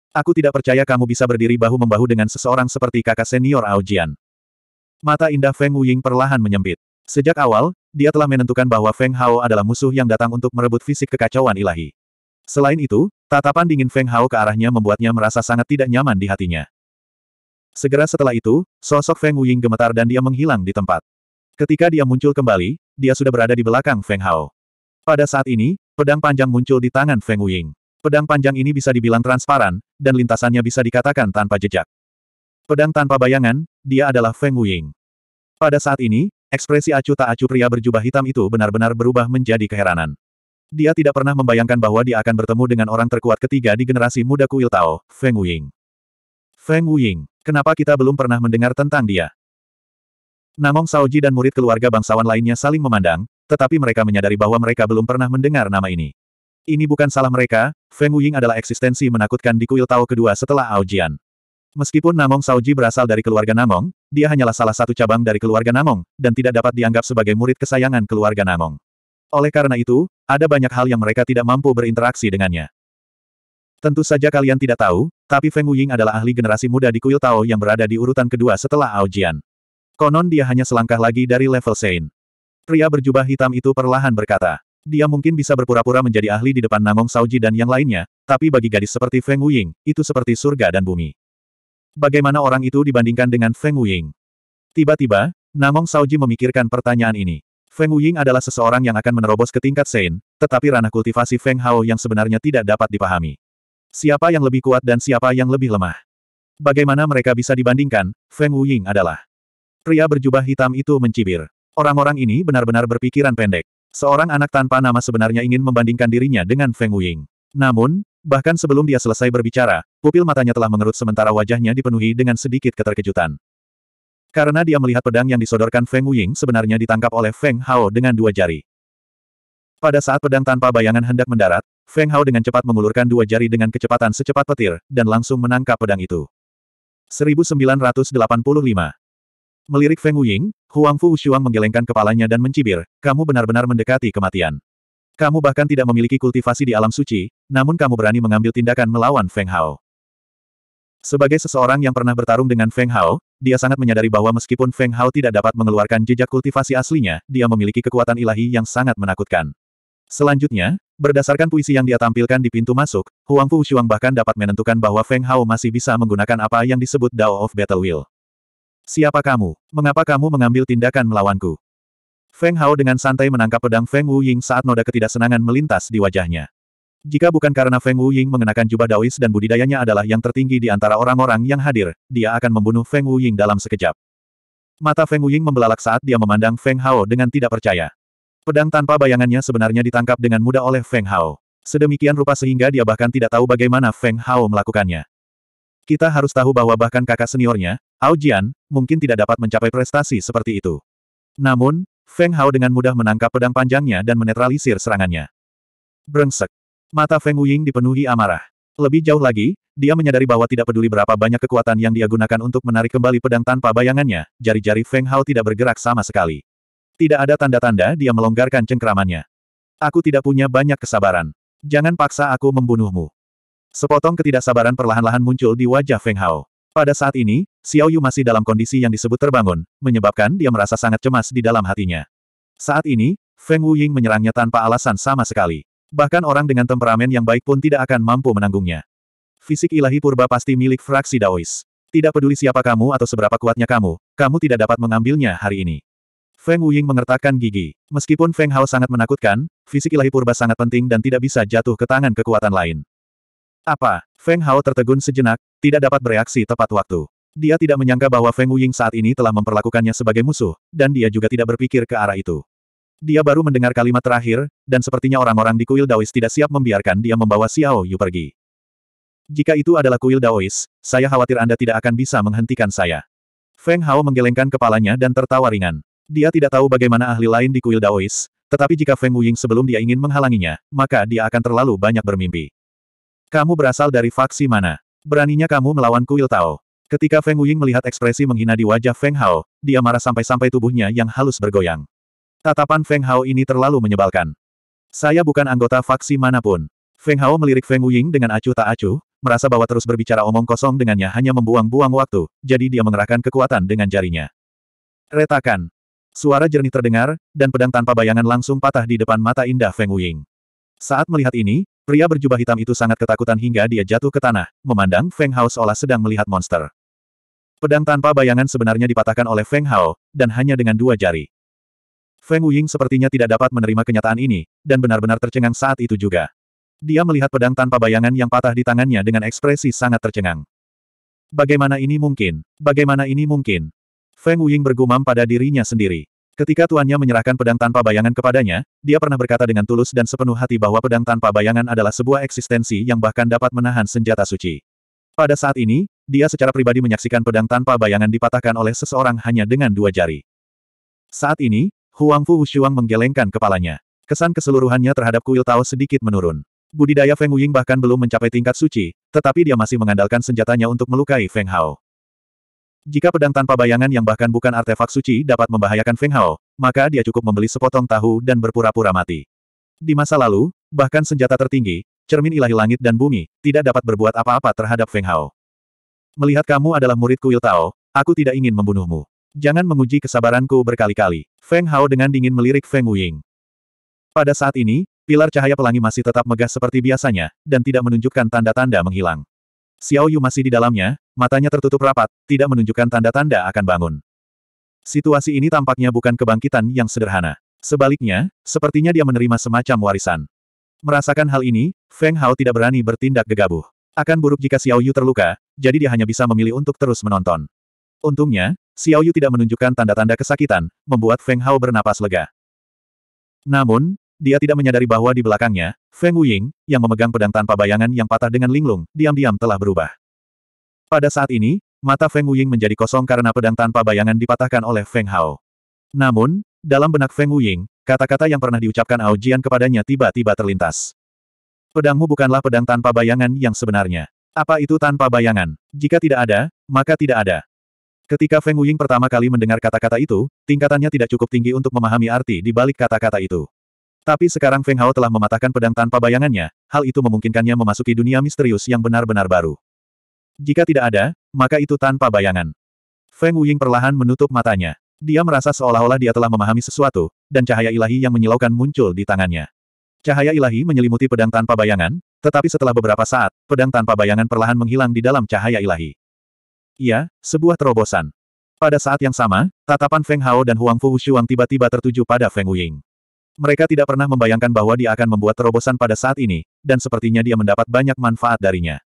Aku tidak percaya kamu bisa berdiri bahu-membahu dengan seseorang seperti kakak senior Ao Jian. Mata indah Feng Wuying perlahan menyempit. Sejak awal, dia telah menentukan bahwa Feng Hao adalah musuh yang datang untuk merebut fisik kekacauan ilahi. Selain itu, tatapan dingin Feng Hao ke arahnya membuatnya merasa sangat tidak nyaman di hatinya. Segera setelah itu, sosok Feng Wuying gemetar dan dia menghilang di tempat. Ketika dia muncul kembali, dia sudah berada di belakang Feng Hao. Pada saat ini, pedang panjang muncul di tangan Feng Wuying. Pedang panjang ini bisa dibilang transparan, dan lintasannya bisa dikatakan tanpa jejak. Pedang tanpa bayangan, dia adalah Feng Wuying. Pada saat ini, ekspresi acu tak acu pria berjubah hitam itu benar-benar berubah menjadi keheranan. Dia tidak pernah membayangkan bahwa dia akan bertemu dengan orang terkuat ketiga di generasi muda kuil Tao, Feng Wuying. Feng Wuying. Kenapa kita belum pernah mendengar tentang dia? Namong Saoji dan murid keluarga bangsawan lainnya saling memandang, tetapi mereka menyadari bahwa mereka belum pernah mendengar nama ini. Ini bukan salah mereka, Feng Wuying adalah eksistensi menakutkan di kuil Tao kedua setelah Aojian. Meskipun Namong Saoji berasal dari keluarga Namong, dia hanyalah salah satu cabang dari keluarga Namong, dan tidak dapat dianggap sebagai murid kesayangan keluarga Namong. Oleh karena itu, ada banyak hal yang mereka tidak mampu berinteraksi dengannya. Tentu saja kalian tidak tahu, tapi Feng Wuying adalah ahli generasi muda di kuil Tao yang berada di urutan kedua setelah Ao Jian. Konon dia hanya selangkah lagi dari level Sein. Pria berjubah hitam itu perlahan berkata. Dia mungkin bisa berpura-pura menjadi ahli di depan Namong Saoji dan yang lainnya, tapi bagi gadis seperti Feng Wuying, itu seperti surga dan bumi. Bagaimana orang itu dibandingkan dengan Feng Wuying? Tiba-tiba, Namong Saoji memikirkan pertanyaan ini. Feng Wuying adalah seseorang yang akan menerobos ke tingkat Sein, tetapi ranah kultivasi Feng Hao yang sebenarnya tidak dapat dipahami siapa yang lebih kuat dan siapa yang lebih lemah. Bagaimana mereka bisa dibandingkan, Feng Wuying adalah. Pria berjubah hitam itu mencibir. Orang-orang ini benar-benar berpikiran pendek. Seorang anak tanpa nama sebenarnya ingin membandingkan dirinya dengan Feng Wuying. Namun, bahkan sebelum dia selesai berbicara, pupil matanya telah mengerut sementara wajahnya dipenuhi dengan sedikit keterkejutan. Karena dia melihat pedang yang disodorkan Feng Wuying sebenarnya ditangkap oleh Feng Hao dengan dua jari. Pada saat pedang tanpa bayangan hendak mendarat, Feng Hao dengan cepat mengulurkan dua jari dengan kecepatan secepat petir, dan langsung menangkap pedang itu. 1985 Melirik Feng Wuying, Huang Fu Shuang menggelengkan kepalanya dan mencibir, kamu benar-benar mendekati kematian. Kamu bahkan tidak memiliki kultivasi di alam suci, namun kamu berani mengambil tindakan melawan Feng Hao. Sebagai seseorang yang pernah bertarung dengan Feng Hao, dia sangat menyadari bahwa meskipun Feng Hao tidak dapat mengeluarkan jejak kultivasi aslinya, dia memiliki kekuatan ilahi yang sangat menakutkan. Selanjutnya, berdasarkan puisi yang dia tampilkan di pintu masuk, Huang Fu Shuang bahkan dapat menentukan bahwa Feng Hao masih bisa menggunakan apa yang disebut Dao of Battle Will. Siapa kamu? Mengapa kamu mengambil tindakan melawanku? Feng Hao dengan santai menangkap pedang Feng Wu Ying saat noda ketidaksenangan melintas di wajahnya. Jika bukan karena Feng Wu Ying mengenakan jubah Daois dan budidayanya adalah yang tertinggi di antara orang-orang yang hadir, dia akan membunuh Feng Wu Ying dalam sekejap. Mata Feng Wu Ying membelalak saat dia memandang Feng Hao dengan tidak percaya. Pedang tanpa bayangannya sebenarnya ditangkap dengan mudah oleh Feng Hao. Sedemikian rupa sehingga dia bahkan tidak tahu bagaimana Feng Hao melakukannya. Kita harus tahu bahwa bahkan kakak seniornya, Ao Jian, mungkin tidak dapat mencapai prestasi seperti itu. Namun, Feng Hao dengan mudah menangkap pedang panjangnya dan menetralisir serangannya. Brengsek. Mata Feng Wuying dipenuhi amarah. Lebih jauh lagi, dia menyadari bahwa tidak peduli berapa banyak kekuatan yang dia gunakan untuk menarik kembali pedang tanpa bayangannya, jari-jari Feng Hao tidak bergerak sama sekali. Tidak ada tanda-tanda dia melonggarkan cengkeramannya. Aku tidak punya banyak kesabaran. Jangan paksa aku membunuhmu. Sepotong ketidaksabaran perlahan-lahan muncul di wajah Feng Hao. Pada saat ini, Xiao Yu masih dalam kondisi yang disebut terbangun, menyebabkan dia merasa sangat cemas di dalam hatinya. Saat ini, Feng Wuying menyerangnya tanpa alasan sama sekali. Bahkan orang dengan temperamen yang baik pun tidak akan mampu menanggungnya. Fisik ilahi purba pasti milik fraksi Daois. Tidak peduli siapa kamu atau seberapa kuatnya kamu, kamu tidak dapat mengambilnya hari ini. Feng Wuying mengertakkan gigi. Meskipun Feng Hao sangat menakutkan, fisik ilahi purba sangat penting dan tidak bisa jatuh ke tangan kekuatan lain. Apa? Feng Hao tertegun sejenak, tidak dapat bereaksi tepat waktu. Dia tidak menyangka bahwa Feng Wuying saat ini telah memperlakukannya sebagai musuh, dan dia juga tidak berpikir ke arah itu. Dia baru mendengar kalimat terakhir, dan sepertinya orang-orang di kuil Daois tidak siap membiarkan dia membawa Xiao Yu pergi. Jika itu adalah kuil Daois, saya khawatir Anda tidak akan bisa menghentikan saya. Feng Hao menggelengkan kepalanya dan tertawa ringan. Dia tidak tahu bagaimana ahli lain di kuil Daois, tetapi jika Feng Wuying sebelum dia ingin menghalanginya, maka dia akan terlalu banyak bermimpi. Kamu berasal dari faksi mana? Beraninya kamu melawan kuil Tao. Ketika Feng Wuying melihat ekspresi menghina di wajah Feng Hao, dia marah sampai-sampai tubuhnya yang halus bergoyang. Tatapan Feng Hao ini terlalu menyebalkan. Saya bukan anggota faksi manapun. Feng Hao melirik Feng Wuying dengan acuh tak acuh, merasa bahwa terus berbicara omong kosong dengannya hanya membuang-buang waktu, jadi dia mengerahkan kekuatan dengan jarinya. Retakan, Suara jernih terdengar, dan pedang tanpa bayangan langsung patah di depan mata indah Feng Wuying. Saat melihat ini, pria berjubah hitam itu sangat ketakutan hingga dia jatuh ke tanah, memandang Feng Hao seolah sedang melihat monster. Pedang tanpa bayangan sebenarnya dipatahkan oleh Feng Hao, dan hanya dengan dua jari. Feng Wuying sepertinya tidak dapat menerima kenyataan ini, dan benar-benar tercengang saat itu juga. Dia melihat pedang tanpa bayangan yang patah di tangannya dengan ekspresi sangat tercengang. Bagaimana ini mungkin? Bagaimana ini mungkin? Feng Wuying bergumam pada dirinya sendiri. Ketika tuannya menyerahkan pedang tanpa bayangan kepadanya, dia pernah berkata dengan tulus dan sepenuh hati bahwa pedang tanpa bayangan adalah sebuah eksistensi yang bahkan dapat menahan senjata suci. Pada saat ini, dia secara pribadi menyaksikan pedang tanpa bayangan dipatahkan oleh seseorang hanya dengan dua jari. Saat ini, Huang Fu Wushuang menggelengkan kepalanya. Kesan keseluruhannya terhadap kuil Tao sedikit menurun. Budidaya Feng Wuying bahkan belum mencapai tingkat suci, tetapi dia masih mengandalkan senjatanya untuk melukai Feng Hao. Jika pedang tanpa bayangan yang bahkan bukan artefak suci dapat membahayakan Feng Hao, maka dia cukup membeli sepotong tahu dan berpura-pura mati. Di masa lalu, bahkan senjata tertinggi, cermin ilahi langit dan bumi, tidak dapat berbuat apa-apa terhadap Feng Hao. Melihat kamu adalah murid Kuil Tao, aku tidak ingin membunuhmu. Jangan menguji kesabaranku berkali-kali. Feng Hao dengan dingin melirik Feng Wuying. Pada saat ini, pilar cahaya pelangi masih tetap megah seperti biasanya, dan tidak menunjukkan tanda-tanda menghilang. Xiao Yu masih di dalamnya, Matanya tertutup rapat, tidak menunjukkan tanda-tanda akan bangun. Situasi ini tampaknya bukan kebangkitan yang sederhana. Sebaliknya, sepertinya dia menerima semacam warisan. Merasakan hal ini, Feng Hao tidak berani bertindak gegabah. Akan buruk jika Xiao Yu terluka, jadi dia hanya bisa memilih untuk terus menonton. Untungnya, Xiao Yu tidak menunjukkan tanda-tanda kesakitan, membuat Feng Hao bernapas lega. Namun, dia tidak menyadari bahwa di belakangnya, Feng Wuying, yang memegang pedang tanpa bayangan yang patah dengan linglung, diam-diam telah berubah. Pada saat ini, mata Feng Wuying menjadi kosong karena pedang tanpa bayangan dipatahkan oleh Feng Hao. Namun, dalam benak Feng Wuying, kata-kata yang pernah diucapkan Ao Jian kepadanya tiba-tiba terlintas. Pedangmu bukanlah pedang tanpa bayangan yang sebenarnya. Apa itu tanpa bayangan? Jika tidak ada, maka tidak ada. Ketika Feng Wuying pertama kali mendengar kata-kata itu, tingkatannya tidak cukup tinggi untuk memahami arti di balik kata-kata itu. Tapi sekarang Feng Hao telah mematahkan pedang tanpa bayangannya, hal itu memungkinkannya memasuki dunia misterius yang benar-benar baru. Jika tidak ada, maka itu tanpa bayangan. Feng Wuying perlahan menutup matanya. Dia merasa seolah-olah dia telah memahami sesuatu, dan cahaya ilahi yang menyilaukan muncul di tangannya. Cahaya ilahi menyelimuti pedang tanpa bayangan, tetapi setelah beberapa saat, pedang tanpa bayangan perlahan menghilang di dalam cahaya ilahi. Iya, sebuah terobosan. Pada saat yang sama, tatapan Feng Hao dan Huang Fu Wushuang tiba-tiba tertuju pada Feng Wuying. Mereka tidak pernah membayangkan bahwa dia akan membuat terobosan pada saat ini, dan sepertinya dia mendapat banyak manfaat darinya.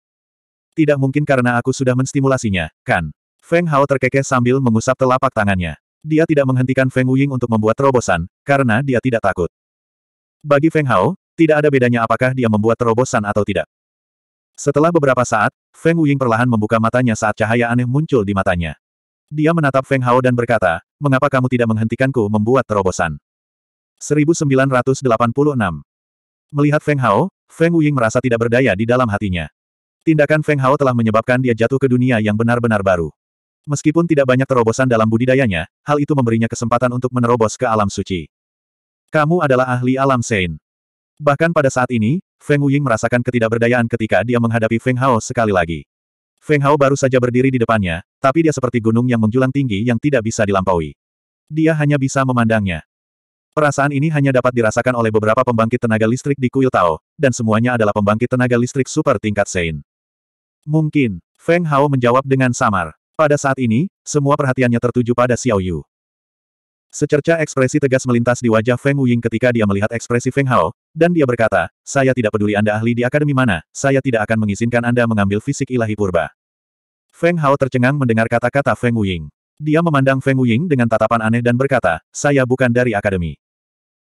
Tidak mungkin karena aku sudah menstimulasinya, kan? Feng Hao terkekeh sambil mengusap telapak tangannya. Dia tidak menghentikan Feng Wuying untuk membuat terobosan, karena dia tidak takut. Bagi Feng Hao, tidak ada bedanya apakah dia membuat terobosan atau tidak. Setelah beberapa saat, Feng Wuying perlahan membuka matanya saat cahaya aneh muncul di matanya. Dia menatap Feng Hao dan berkata, mengapa kamu tidak menghentikanku membuat terobosan? 1986 Melihat Feng Hao, Feng Wuying merasa tidak berdaya di dalam hatinya. Tindakan Feng Hao telah menyebabkan dia jatuh ke dunia yang benar-benar baru. Meskipun tidak banyak terobosan dalam budidayanya, hal itu memberinya kesempatan untuk menerobos ke alam suci. Kamu adalah ahli alam Sein. Bahkan pada saat ini, Feng Wuying merasakan ketidakberdayaan ketika dia menghadapi Feng Hao sekali lagi. Feng Hao baru saja berdiri di depannya, tapi dia seperti gunung yang menjulang tinggi yang tidak bisa dilampaui. Dia hanya bisa memandangnya. Perasaan ini hanya dapat dirasakan oleh beberapa pembangkit tenaga listrik di kuil Tao, dan semuanya adalah pembangkit tenaga listrik super tingkat Sein. Mungkin, Feng Hao menjawab dengan samar. Pada saat ini, semua perhatiannya tertuju pada Xiao Yu. Secerca ekspresi tegas melintas di wajah Feng Wuying ketika dia melihat ekspresi Feng Hao, dan dia berkata, saya tidak peduli Anda ahli di akademi mana, saya tidak akan mengizinkan Anda mengambil fisik ilahi purba. Feng Hao tercengang mendengar kata-kata Feng Wuying. Dia memandang Feng Wuying dengan tatapan aneh dan berkata, saya bukan dari akademi.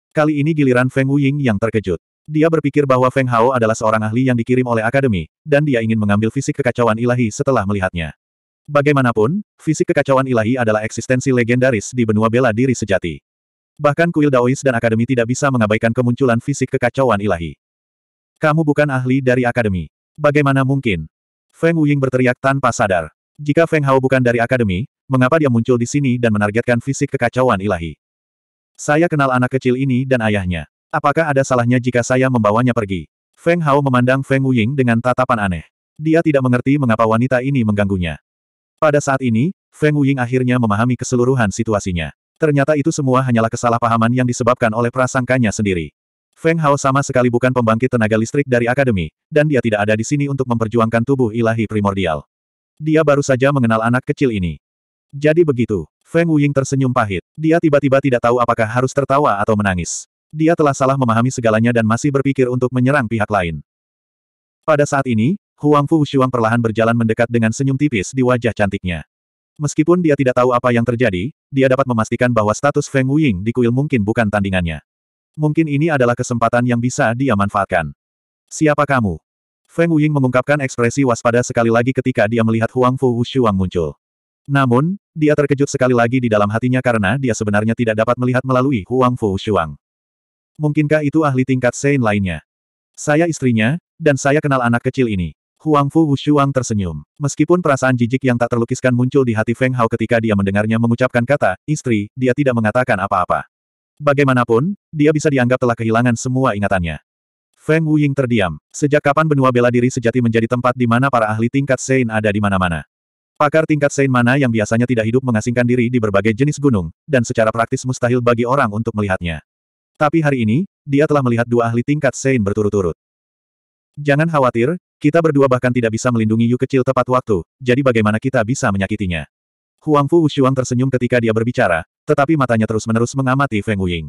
Kali ini giliran Feng Wuying yang terkejut. Dia berpikir bahwa Feng Hao adalah seorang ahli yang dikirim oleh akademi, dan dia ingin mengambil fisik kekacauan ilahi setelah melihatnya. Bagaimanapun, fisik kekacauan ilahi adalah eksistensi legendaris di benua bela diri sejati. Bahkan kuil Daois dan akademi tidak bisa mengabaikan kemunculan fisik kekacauan ilahi. Kamu bukan ahli dari akademi. Bagaimana mungkin? Feng Wuying berteriak tanpa sadar. Jika Feng Hao bukan dari akademi, mengapa dia muncul di sini dan menargetkan fisik kekacauan ilahi? Saya kenal anak kecil ini dan ayahnya. Apakah ada salahnya jika saya membawanya pergi? Feng Hao memandang Feng Wuying dengan tatapan aneh. Dia tidak mengerti mengapa wanita ini mengganggunya. Pada saat ini, Feng Wuying akhirnya memahami keseluruhan situasinya. Ternyata itu semua hanyalah kesalahpahaman yang disebabkan oleh prasangkanya sendiri. Feng Hao sama sekali bukan pembangkit tenaga listrik dari akademi, dan dia tidak ada di sini untuk memperjuangkan tubuh ilahi primordial. Dia baru saja mengenal anak kecil ini. Jadi begitu, Feng Wuying tersenyum pahit. Dia tiba-tiba tidak tahu apakah harus tertawa atau menangis. Dia telah salah memahami segalanya dan masih berpikir untuk menyerang pihak lain. Pada saat ini, Huang Fu Shuang perlahan berjalan mendekat dengan senyum tipis di wajah cantiknya. Meskipun dia tidak tahu apa yang terjadi, dia dapat memastikan bahwa status Feng Wuying di kuil mungkin bukan tandingannya. Mungkin ini adalah kesempatan yang bisa dia manfaatkan. Siapa kamu? Feng Wuying mengungkapkan ekspresi waspada sekali lagi ketika dia melihat Huang Fu Shuang muncul. Namun, dia terkejut sekali lagi di dalam hatinya karena dia sebenarnya tidak dapat melihat melalui Huang Fu Shuang. Mungkinkah itu ahli tingkat Sein lainnya? Saya istrinya, dan saya kenal anak kecil ini. Huang Fu Wushuang tersenyum. Meskipun perasaan jijik yang tak terlukiskan muncul di hati Feng Hao ketika dia mendengarnya mengucapkan kata, istri, dia tidak mengatakan apa-apa. Bagaimanapun, dia bisa dianggap telah kehilangan semua ingatannya. Feng Wuying terdiam. Sejak kapan benua bela diri sejati menjadi tempat di mana para ahli tingkat Sein ada di mana-mana? Pakar tingkat Sein mana yang biasanya tidak hidup mengasingkan diri di berbagai jenis gunung, dan secara praktis mustahil bagi orang untuk melihatnya. Tapi hari ini, dia telah melihat dua ahli tingkat Sein berturut-turut. Jangan khawatir, kita berdua bahkan tidak bisa melindungi Yu kecil tepat waktu, jadi bagaimana kita bisa menyakitinya? Huang Fu Wushuang tersenyum ketika dia berbicara, tetapi matanya terus-menerus mengamati Feng Wuying.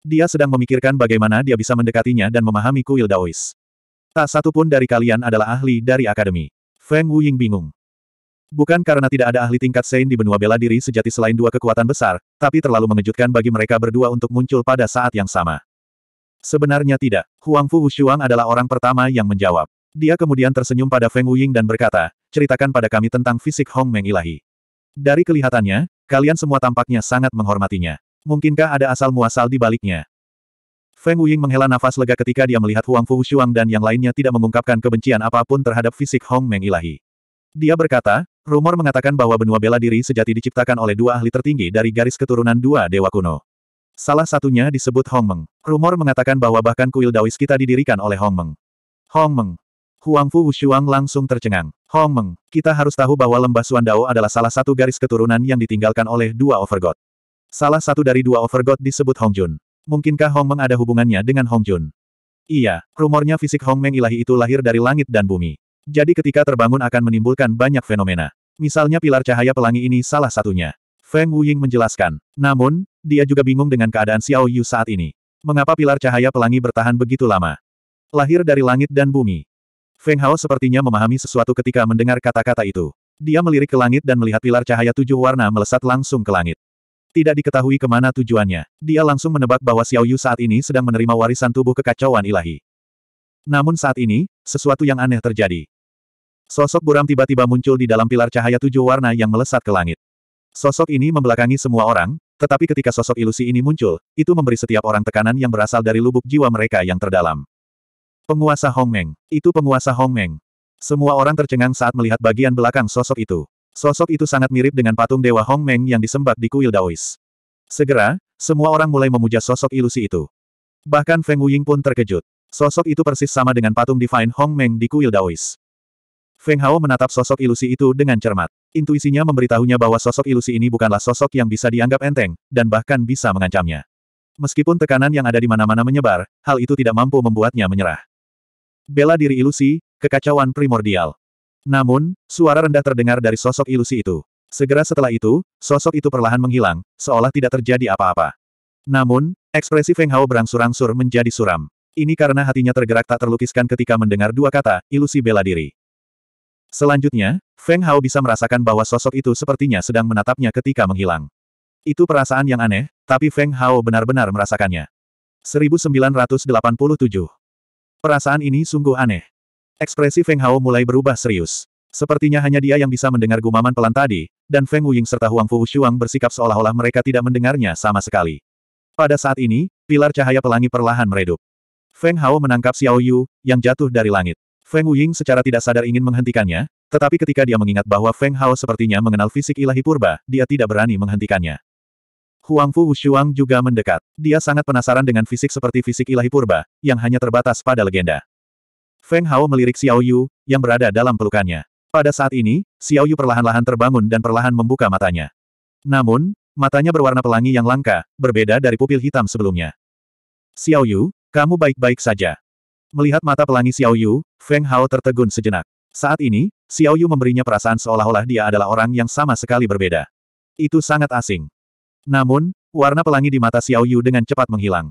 Dia sedang memikirkan bagaimana dia bisa mendekatinya dan memahami kuil Daois. Tak satu pun dari kalian adalah ahli dari akademi. Feng Wuying bingung. Bukan karena tidak ada ahli tingkat Sein di benua bela diri sejati selain dua kekuatan besar, tapi terlalu mengejutkan bagi mereka berdua untuk muncul pada saat yang sama. Sebenarnya tidak. Huang Fu Wushuang adalah orang pertama yang menjawab. Dia kemudian tersenyum pada Feng Wuying dan berkata, ceritakan pada kami tentang fisik Hong Meng Ilahi. Dari kelihatannya, kalian semua tampaknya sangat menghormatinya. Mungkinkah ada asal-muasal di baliknya? Feng Wuying menghela nafas lega ketika dia melihat Huang Fu Wushuang dan yang lainnya tidak mengungkapkan kebencian apapun terhadap fisik Hong Meng Ilahi. Dia berkata, Rumor mengatakan bahwa benua bela diri sejati diciptakan oleh dua ahli tertinggi dari garis keturunan dua dewa kuno. Salah satunya disebut Hong Meng. Rumor mengatakan bahwa bahkan kuil Daois kita didirikan oleh Hong Hong Meng. Meng. Huang Fu Wushuang langsung tercengang. Hong Meng, kita harus tahu bahwa lembah suan dao adalah salah satu garis keturunan yang ditinggalkan oleh dua overgod. Salah satu dari dua overgod disebut Hong Jun. Mungkinkah Hong Meng ada hubungannya dengan Hong Jun? Iya, rumornya fisik Hong Meng ilahi itu lahir dari langit dan bumi. Jadi ketika terbangun akan menimbulkan banyak fenomena. Misalnya pilar cahaya pelangi ini salah satunya. Feng Wuying menjelaskan. Namun, dia juga bingung dengan keadaan Xiao Yu saat ini. Mengapa pilar cahaya pelangi bertahan begitu lama? Lahir dari langit dan bumi. Feng Hao sepertinya memahami sesuatu ketika mendengar kata-kata itu. Dia melirik ke langit dan melihat pilar cahaya tujuh warna melesat langsung ke langit. Tidak diketahui kemana tujuannya. Dia langsung menebak bahwa Xiao Yu saat ini sedang menerima warisan tubuh kekacauan ilahi. Namun saat ini, sesuatu yang aneh terjadi. Sosok buram tiba-tiba muncul di dalam pilar cahaya tujuh warna yang melesat ke langit. Sosok ini membelakangi semua orang, tetapi ketika sosok ilusi ini muncul, itu memberi setiap orang tekanan yang berasal dari lubuk jiwa mereka yang terdalam. Penguasa Hong Meng, Itu penguasa Hong Meng. Semua orang tercengang saat melihat bagian belakang sosok itu. Sosok itu sangat mirip dengan patung dewa Hong Meng yang disembah di kuil Daois. Segera, semua orang mulai memuja sosok ilusi itu. Bahkan Feng Wuying pun terkejut. Sosok itu persis sama dengan patung Divine Hong Meng di kuil Daois. Feng Hao menatap sosok ilusi itu dengan cermat. Intuisinya memberitahunya bahwa sosok ilusi ini bukanlah sosok yang bisa dianggap enteng, dan bahkan bisa mengancamnya. Meskipun tekanan yang ada di mana-mana menyebar, hal itu tidak mampu membuatnya menyerah. Bela diri ilusi, kekacauan primordial. Namun, suara rendah terdengar dari sosok ilusi itu. Segera setelah itu, sosok itu perlahan menghilang, seolah tidak terjadi apa-apa. Namun, ekspresi Feng Hao berangsur-angsur menjadi suram. Ini karena hatinya tergerak tak terlukiskan ketika mendengar dua kata, ilusi bela diri. Selanjutnya, Feng Hao bisa merasakan bahwa sosok itu sepertinya sedang menatapnya ketika menghilang. Itu perasaan yang aneh, tapi Feng Hao benar-benar merasakannya. 1987. Perasaan ini sungguh aneh. Ekspresi Feng Hao mulai berubah serius. Sepertinya hanya dia yang bisa mendengar gumaman pelan tadi, dan Feng Wuying serta Huang Fu Shuang bersikap seolah-olah mereka tidak mendengarnya sama sekali. Pada saat ini, pilar cahaya pelangi perlahan meredup. Feng Hao menangkap Xiao Yu, yang jatuh dari langit. Feng Wuying secara tidak sadar ingin menghentikannya, tetapi ketika dia mengingat bahwa Feng Hao sepertinya mengenal fisik ilahi purba, dia tidak berani menghentikannya. Huang Fu Wushuang juga mendekat. Dia sangat penasaran dengan fisik seperti fisik ilahi purba, yang hanya terbatas pada legenda. Feng Hao melirik Xiao Yu, yang berada dalam pelukannya. Pada saat ini, Xiao Yu perlahan-lahan terbangun dan perlahan membuka matanya. Namun, matanya berwarna pelangi yang langka, berbeda dari pupil hitam sebelumnya. Xiao Yu, kamu baik-baik saja. Melihat mata pelangi Xiao Yu, Feng Hao tertegun sejenak. Saat ini, Xiao Yu memberinya perasaan seolah-olah dia adalah orang yang sama sekali berbeda. Itu sangat asing. Namun, warna pelangi di mata Xiao Yu dengan cepat menghilang.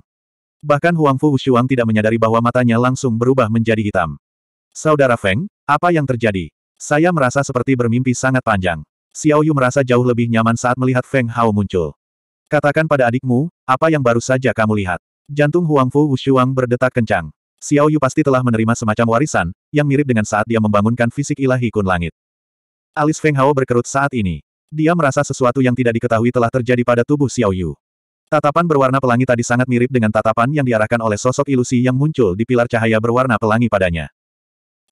Bahkan Huang Fu Wushuang tidak menyadari bahwa matanya langsung berubah menjadi hitam. Saudara Feng, apa yang terjadi? Saya merasa seperti bermimpi sangat panjang. Xiao Yu merasa jauh lebih nyaman saat melihat Feng Hao muncul. Katakan pada adikmu, apa yang baru saja kamu lihat. Jantung Huang Fu Wushuang berdetak kencang. Xiao Yu pasti telah menerima semacam warisan, yang mirip dengan saat dia membangunkan fisik ilahi kun langit. Alis Feng Hao berkerut saat ini. Dia merasa sesuatu yang tidak diketahui telah terjadi pada tubuh Xiao Yu. Tatapan berwarna pelangi tadi sangat mirip dengan tatapan yang diarahkan oleh sosok ilusi yang muncul di pilar cahaya berwarna pelangi padanya.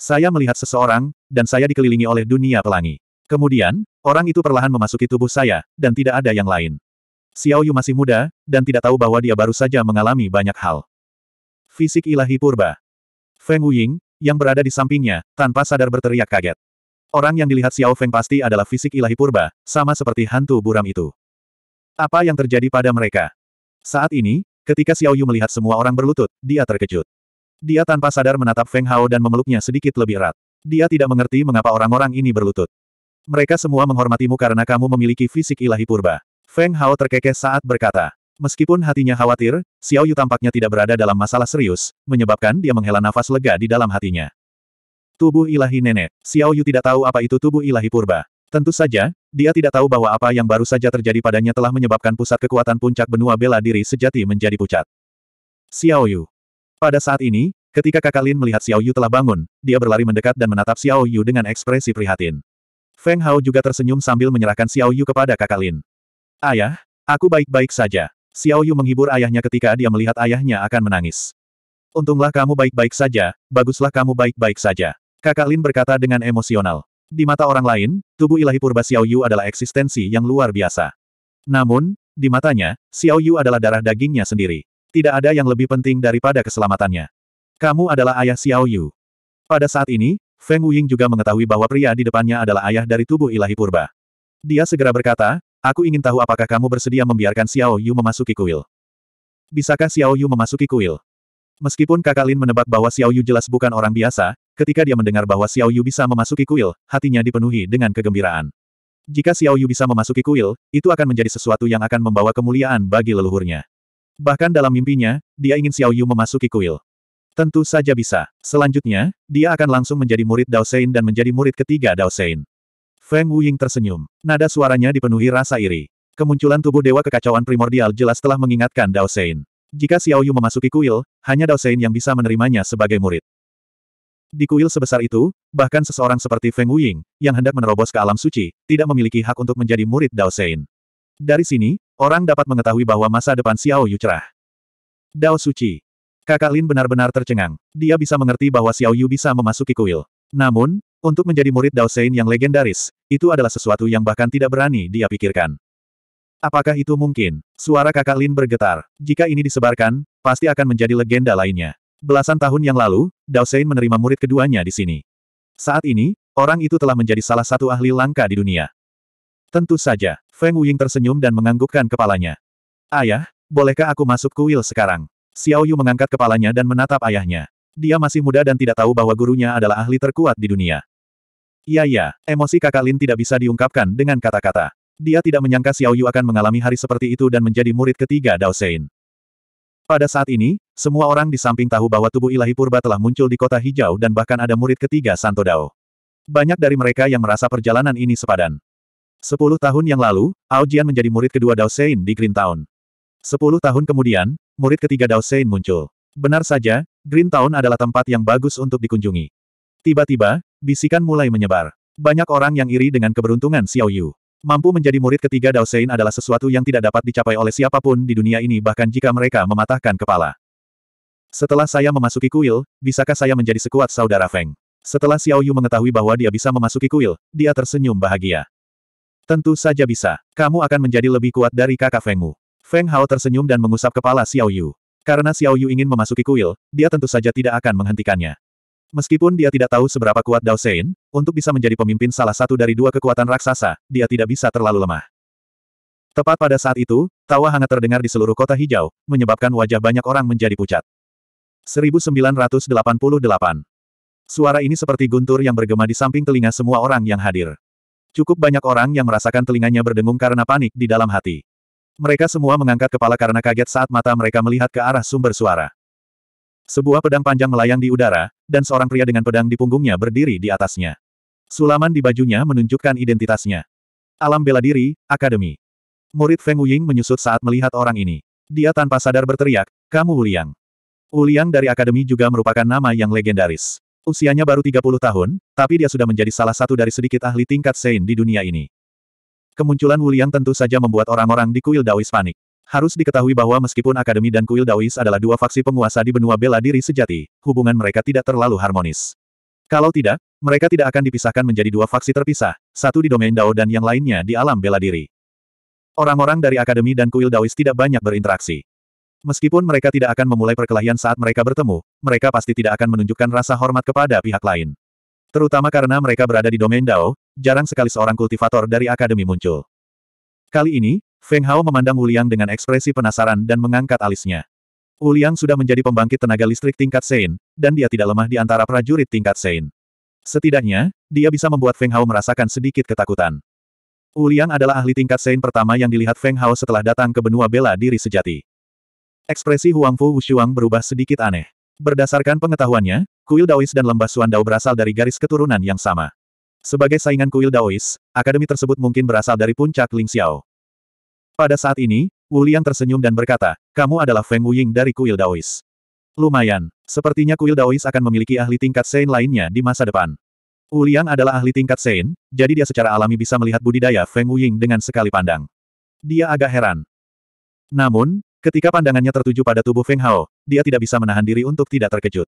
Saya melihat seseorang, dan saya dikelilingi oleh dunia pelangi. Kemudian, orang itu perlahan memasuki tubuh saya, dan tidak ada yang lain. Xiao Yu masih muda, dan tidak tahu bahwa dia baru saja mengalami banyak hal fisik ilahi purba. Feng Wuying, yang berada di sampingnya, tanpa sadar berteriak kaget. Orang yang dilihat Xiao Feng pasti adalah fisik ilahi purba, sama seperti hantu buram itu. Apa yang terjadi pada mereka? Saat ini, ketika Xiao Yu melihat semua orang berlutut, dia terkejut. Dia tanpa sadar menatap Feng Hao dan memeluknya sedikit lebih erat. Dia tidak mengerti mengapa orang-orang ini berlutut. Mereka semua menghormatimu karena kamu memiliki fisik ilahi purba. Feng Hao terkekeh saat berkata. Meskipun hatinya khawatir, Xiao Yu tampaknya tidak berada dalam masalah serius, menyebabkan dia menghela nafas lega di dalam hatinya. Tubuh ilahi nenek, Xiao Yu tidak tahu apa itu tubuh ilahi purba. Tentu saja, dia tidak tahu bahwa apa yang baru saja terjadi padanya telah menyebabkan pusat kekuatan puncak benua bela diri sejati menjadi pucat. Xiao Yu. Pada saat ini, ketika kakak Lin melihat Xiao Yu telah bangun, dia berlari mendekat dan menatap Xiao Yu dengan ekspresi prihatin. Feng Hao juga tersenyum sambil menyerahkan Xiao Yu kepada kakak Lin. Ayah, aku baik-baik saja. Xiao Yu menghibur ayahnya ketika dia melihat ayahnya akan menangis. Untunglah kamu baik-baik saja, baguslah kamu baik-baik saja. Kakak Lin berkata dengan emosional. Di mata orang lain, tubuh ilahi purba Xiao Yu adalah eksistensi yang luar biasa. Namun, di matanya, Xiao Yu adalah darah dagingnya sendiri. Tidak ada yang lebih penting daripada keselamatannya. Kamu adalah ayah Xiao Yu. Pada saat ini, Feng Wuying juga mengetahui bahwa pria di depannya adalah ayah dari tubuh ilahi purba. Dia segera berkata, Aku ingin tahu apakah kamu bersedia membiarkan Xiao Yu memasuki kuil. Bisakah Xiao Yu memasuki kuil? Meskipun kakak Lin menebak bahwa Xiao Yu jelas bukan orang biasa, ketika dia mendengar bahwa Xiao Yu bisa memasuki kuil, hatinya dipenuhi dengan kegembiraan. Jika Xiao Yu bisa memasuki kuil, itu akan menjadi sesuatu yang akan membawa kemuliaan bagi leluhurnya. Bahkan dalam mimpinya, dia ingin Xiao Yu memasuki kuil. Tentu saja bisa. Selanjutnya, dia akan langsung menjadi murid Dao Sein dan menjadi murid ketiga Dao Sein. Feng Wuying tersenyum. Nada suaranya dipenuhi rasa iri. Kemunculan tubuh Dewa Kekacauan Primordial jelas telah mengingatkan Dao Sein. Jika Xiao Yu memasuki kuil, hanya Dao Sein yang bisa menerimanya sebagai murid. Di kuil sebesar itu, bahkan seseorang seperti Feng Wuying, yang hendak menerobos ke alam suci, tidak memiliki hak untuk menjadi murid Dao Sein. Dari sini, orang dapat mengetahui bahwa masa depan Xiao Yu cerah. Dao Suci. Kakak Lin benar-benar tercengang. Dia bisa mengerti bahwa Xiao Yu bisa memasuki kuil. Namun, untuk menjadi murid Dao Sein yang legendaris, itu adalah sesuatu yang bahkan tidak berani dia pikirkan. Apakah itu mungkin? Suara kakak Lin bergetar. Jika ini disebarkan, pasti akan menjadi legenda lainnya. Belasan tahun yang lalu, Dao Sein menerima murid keduanya di sini. Saat ini, orang itu telah menjadi salah satu ahli langka di dunia. Tentu saja, Feng Wuying tersenyum dan menganggukkan kepalanya. Ayah, bolehkah aku masuk kuil sekarang? Xiao Yu mengangkat kepalanya dan menatap ayahnya. Dia masih muda dan tidak tahu bahwa gurunya adalah ahli terkuat di dunia. Iya ya, emosi kakak Lin tidak bisa diungkapkan dengan kata-kata. Dia tidak menyangka Xiao Yu akan mengalami hari seperti itu dan menjadi murid ketiga Dao Sein. Pada saat ini, semua orang di samping tahu bahwa tubuh ilahi purba telah muncul di kota hijau dan bahkan ada murid ketiga Santo Dao. Banyak dari mereka yang merasa perjalanan ini sepadan. Sepuluh tahun yang lalu, Ao Jian menjadi murid kedua Dao Sein di Green Town. Sepuluh tahun kemudian, murid ketiga Dao Sein muncul. Benar saja, Green Town adalah tempat yang bagus untuk dikunjungi. Tiba-tiba, bisikan mulai menyebar. Banyak orang yang iri dengan keberuntungan Xiao Yu. Mampu menjadi murid ketiga Dao Sein adalah sesuatu yang tidak dapat dicapai oleh siapapun di dunia ini bahkan jika mereka mematahkan kepala. Setelah saya memasuki kuil, bisakah saya menjadi sekuat saudara Feng? Setelah Xiao Yu mengetahui bahwa dia bisa memasuki kuil, dia tersenyum bahagia. Tentu saja bisa. Kamu akan menjadi lebih kuat dari kakak Fengmu. Feng Hao tersenyum dan mengusap kepala Xiao Yu. Karena Xiao Yu ingin memasuki kuil, dia tentu saja tidak akan menghentikannya. Meskipun dia tidak tahu seberapa kuat Dao Sein, untuk bisa menjadi pemimpin salah satu dari dua kekuatan raksasa, dia tidak bisa terlalu lemah. Tepat pada saat itu, tawa hangat terdengar di seluruh kota hijau, menyebabkan wajah banyak orang menjadi pucat. 1988 Suara ini seperti guntur yang bergema di samping telinga semua orang yang hadir. Cukup banyak orang yang merasakan telinganya berdengung karena panik di dalam hati. Mereka semua mengangkat kepala karena kaget saat mata mereka melihat ke arah sumber suara. Sebuah pedang panjang melayang di udara, dan seorang pria dengan pedang di punggungnya berdiri di atasnya. Sulaman di bajunya menunjukkan identitasnya. Alam bela diri, Akademi. Murid Feng Wuying menyusut saat melihat orang ini. Dia tanpa sadar berteriak, kamu Uliang. Uliang dari Akademi juga merupakan nama yang legendaris. Usianya baru 30 tahun, tapi dia sudah menjadi salah satu dari sedikit ahli tingkat Sein di dunia ini. Kemunculan Wuliang tentu saja membuat orang-orang di kuil Daois panik. Harus diketahui bahwa meskipun Akademi dan Kuil Daois adalah dua faksi penguasa di benua bela diri sejati, hubungan mereka tidak terlalu harmonis. Kalau tidak, mereka tidak akan dipisahkan menjadi dua faksi terpisah, satu di domain Dao dan yang lainnya di alam bela diri. Orang-orang dari Akademi dan Kuil Daois tidak banyak berinteraksi. Meskipun mereka tidak akan memulai perkelahian saat mereka bertemu, mereka pasti tidak akan menunjukkan rasa hormat kepada pihak lain. Terutama karena mereka berada di domain Dao, jarang sekali seorang kultivator dari Akademi muncul. Kali ini, Feng Hao memandang Wuliang dengan ekspresi penasaran dan mengangkat alisnya. Wuliang sudah menjadi pembangkit tenaga listrik tingkat Sein, dan dia tidak lemah di antara prajurit tingkat Sein. Setidaknya, dia bisa membuat Feng Hao merasakan sedikit ketakutan. Wuliang adalah ahli tingkat Sein pertama yang dilihat Feng Hao setelah datang ke benua bela diri sejati. Ekspresi Huang Fu Wushuang berubah sedikit aneh. Berdasarkan pengetahuannya, kuil Daois dan lembah Suan Dao berasal dari garis keturunan yang sama. Sebagai saingan kuil Daois, akademi tersebut mungkin berasal dari puncak Ling Xiao. Pada saat ini, Wu Liang tersenyum dan berkata, kamu adalah Feng Wuying dari kuil Daois. Lumayan, sepertinya kuil Daois akan memiliki ahli tingkat Sein lainnya di masa depan. Wu Liang adalah ahli tingkat Sein, jadi dia secara alami bisa melihat budidaya Feng Wuying dengan sekali pandang. Dia agak heran. Namun, ketika pandangannya tertuju pada tubuh Feng Hao, dia tidak bisa menahan diri untuk tidak terkejut.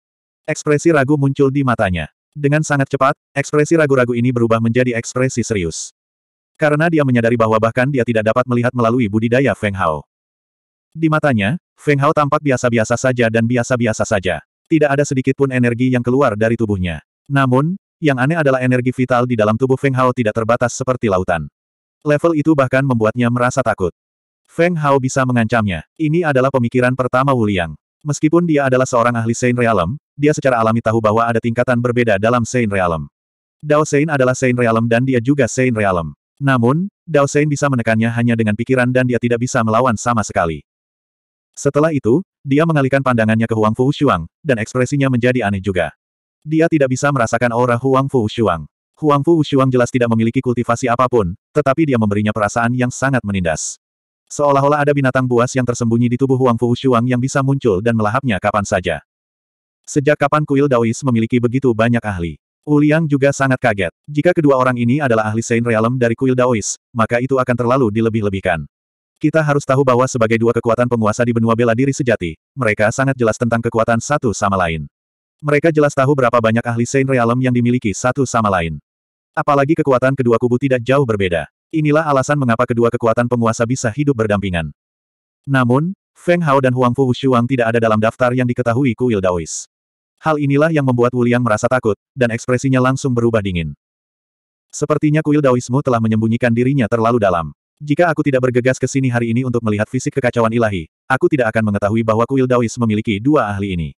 Ekspresi ragu muncul di matanya. Dengan sangat cepat, ekspresi ragu-ragu ini berubah menjadi ekspresi serius. Karena dia menyadari bahwa bahkan dia tidak dapat melihat melalui budidaya Feng Hao. Di matanya, Feng Hao tampak biasa-biasa saja dan biasa-biasa saja. Tidak ada sedikit pun energi yang keluar dari tubuhnya. Namun, yang aneh adalah energi vital di dalam tubuh Feng Hao tidak terbatas seperti lautan. Level itu bahkan membuatnya merasa takut. Feng Hao bisa mengancamnya. Ini adalah pemikiran pertama Wu Liang. Meskipun dia adalah seorang ahli Sein Realm, dia secara alami tahu bahwa ada tingkatan berbeda dalam Sein Realm. Dao Sein adalah Sein Realm dan dia juga Sein Realm. Namun, Dao Sein bisa menekannya hanya dengan pikiran dan dia tidak bisa melawan sama sekali. Setelah itu, dia mengalihkan pandangannya ke Huang Fu Shuang, dan ekspresinya menjadi aneh juga. Dia tidak bisa merasakan aura Huang Fu Shuang. Huang Fu Shuang jelas tidak memiliki kultivasi apapun, tetapi dia memberinya perasaan yang sangat menindas. Seolah-olah ada binatang buas yang tersembunyi di tubuh Huang Fu Shuang yang bisa muncul dan melahapnya kapan saja. Sejak kapan kuil Daois memiliki begitu banyak ahli? Uliang juga sangat kaget. Jika kedua orang ini adalah ahli Saint realem dari kuil Daois, maka itu akan terlalu dilebih-lebihkan. Kita harus tahu bahwa sebagai dua kekuatan penguasa di benua bela diri sejati, mereka sangat jelas tentang kekuatan satu sama lain. Mereka jelas tahu berapa banyak ahli Saint realem yang dimiliki satu sama lain. Apalagi kekuatan kedua kubu tidak jauh berbeda. Inilah alasan mengapa kedua kekuatan penguasa bisa hidup berdampingan. Namun, Feng Hao dan Huang Fu Wushuang tidak ada dalam daftar yang diketahui kuil Daois. Hal inilah yang membuat Wuliang merasa takut, dan ekspresinya langsung berubah dingin. Sepertinya kuil Daoismu telah menyembunyikan dirinya terlalu dalam. Jika aku tidak bergegas ke sini hari ini untuk melihat fisik kekacauan ilahi, aku tidak akan mengetahui bahwa kuil Daois memiliki dua ahli ini.